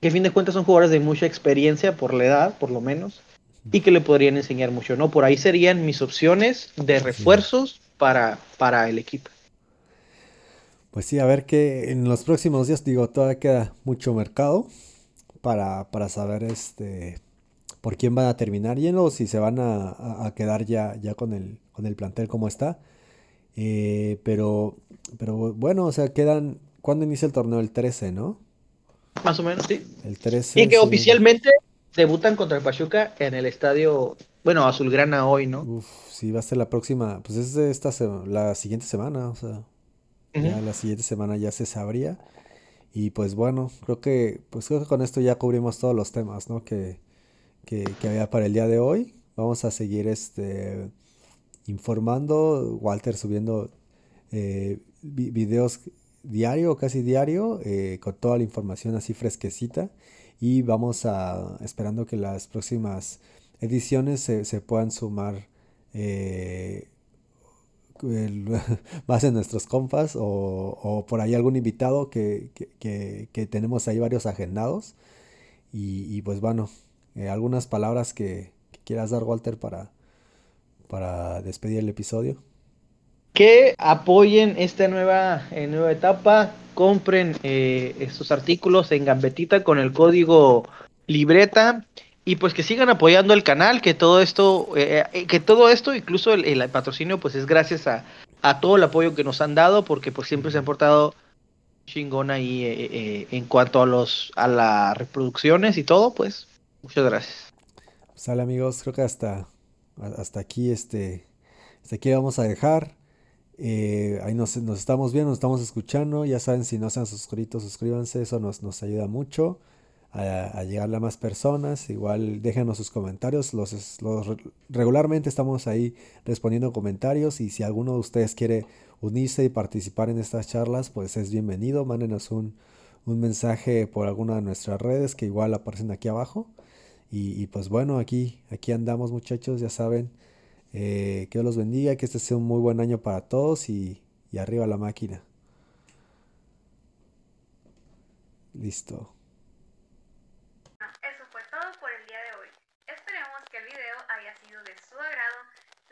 que fin de cuentas son jugadores de mucha experiencia por la edad, por lo menos, y que le podrían enseñar mucho, ¿no? Por ahí serían mis opciones de refuerzos para, para el equipo. Pues sí, a ver que en los próximos días, digo, todavía queda mucho mercado para, saber este por quién van a terminar yendo o si se van a, quedar ya, ya con, el, con el plantel como está. Eh, pero, pero bueno, o sea, quedan ¿Cuándo inicia el torneo? El 13, ¿no? Más o menos, sí. El 13. Y que oficialmente debutan contra el Pachuca en el estadio, bueno, Azulgrana hoy, ¿no? Uf, sí, va a ser la próxima, pues es esta la siguiente semana, o sea, la siguiente semana ya se sabría. Y pues bueno, creo que, pues con esto ya cubrimos todos los temas, ¿no? Que, había para el día de hoy. Vamos a seguir este informando, Walter subiendo eh, videos diario, casi diario, eh, con toda la información así fresquecita. Y vamos a, esperando que las próximas ediciones se, puedan sumar eh, más en nuestros compas o, por ahí algún invitado que, que, tenemos ahí varios agendados. Y, pues bueno, eh, algunas palabras que, quieras dar, Walter, para, para despedir el episodio que apoyen esta nueva, eh, nueva etapa, compren eh, estos artículos en Gambetita con el código libreta y pues que sigan apoyando el canal, que todo esto, eh, que todo esto, incluso el, patrocinio, pues es gracias a, todo el apoyo que nos han dado, porque pues siempre se han portado chingón ahí en cuanto a los a las reproducciones y todo, pues muchas gracias. Sale amigos, creo que hasta hasta aquí este hasta aquí vamos a dejar. Eh, ahí nos, estamos viendo, nos estamos escuchando. Ya saben, si no se han suscrito, suscríbanse. Eso nos, ayuda mucho a, llegarle a más personas. Igual déjenos sus comentarios. Los, regularmente estamos ahí respondiendo comentarios. Y si alguno de ustedes quiere unirse y participar en estas charlas, pues es bienvenido. Mándenos un, un mensaje por alguna de nuestras redes que igual aparecen aquí abajo. Y, pues bueno, aquí, aquí andamos muchachos, ya saben. Eh, que Dios los bendiga, que este sea un muy buen año para todos y, y arriba la máquina. Listo. Eso fue todo por el día de hoy. Esperemos que el video haya sido de su agrado.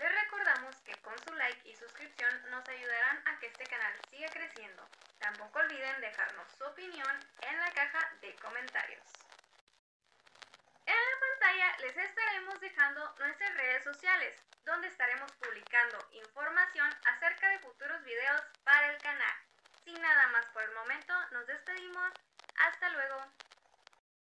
Les recordamos que con su like y suscripción nos ayudarán a que este canal siga creciendo. Tampoco olviden dejarnos su opinión en la caja de comentarios. En la pantalla les estaremos dejando nuestras redes sociales, donde estaremos publicando información acerca de futuros videos para el canal. Sin nada más por el momento, nos despedimos. Hasta luego.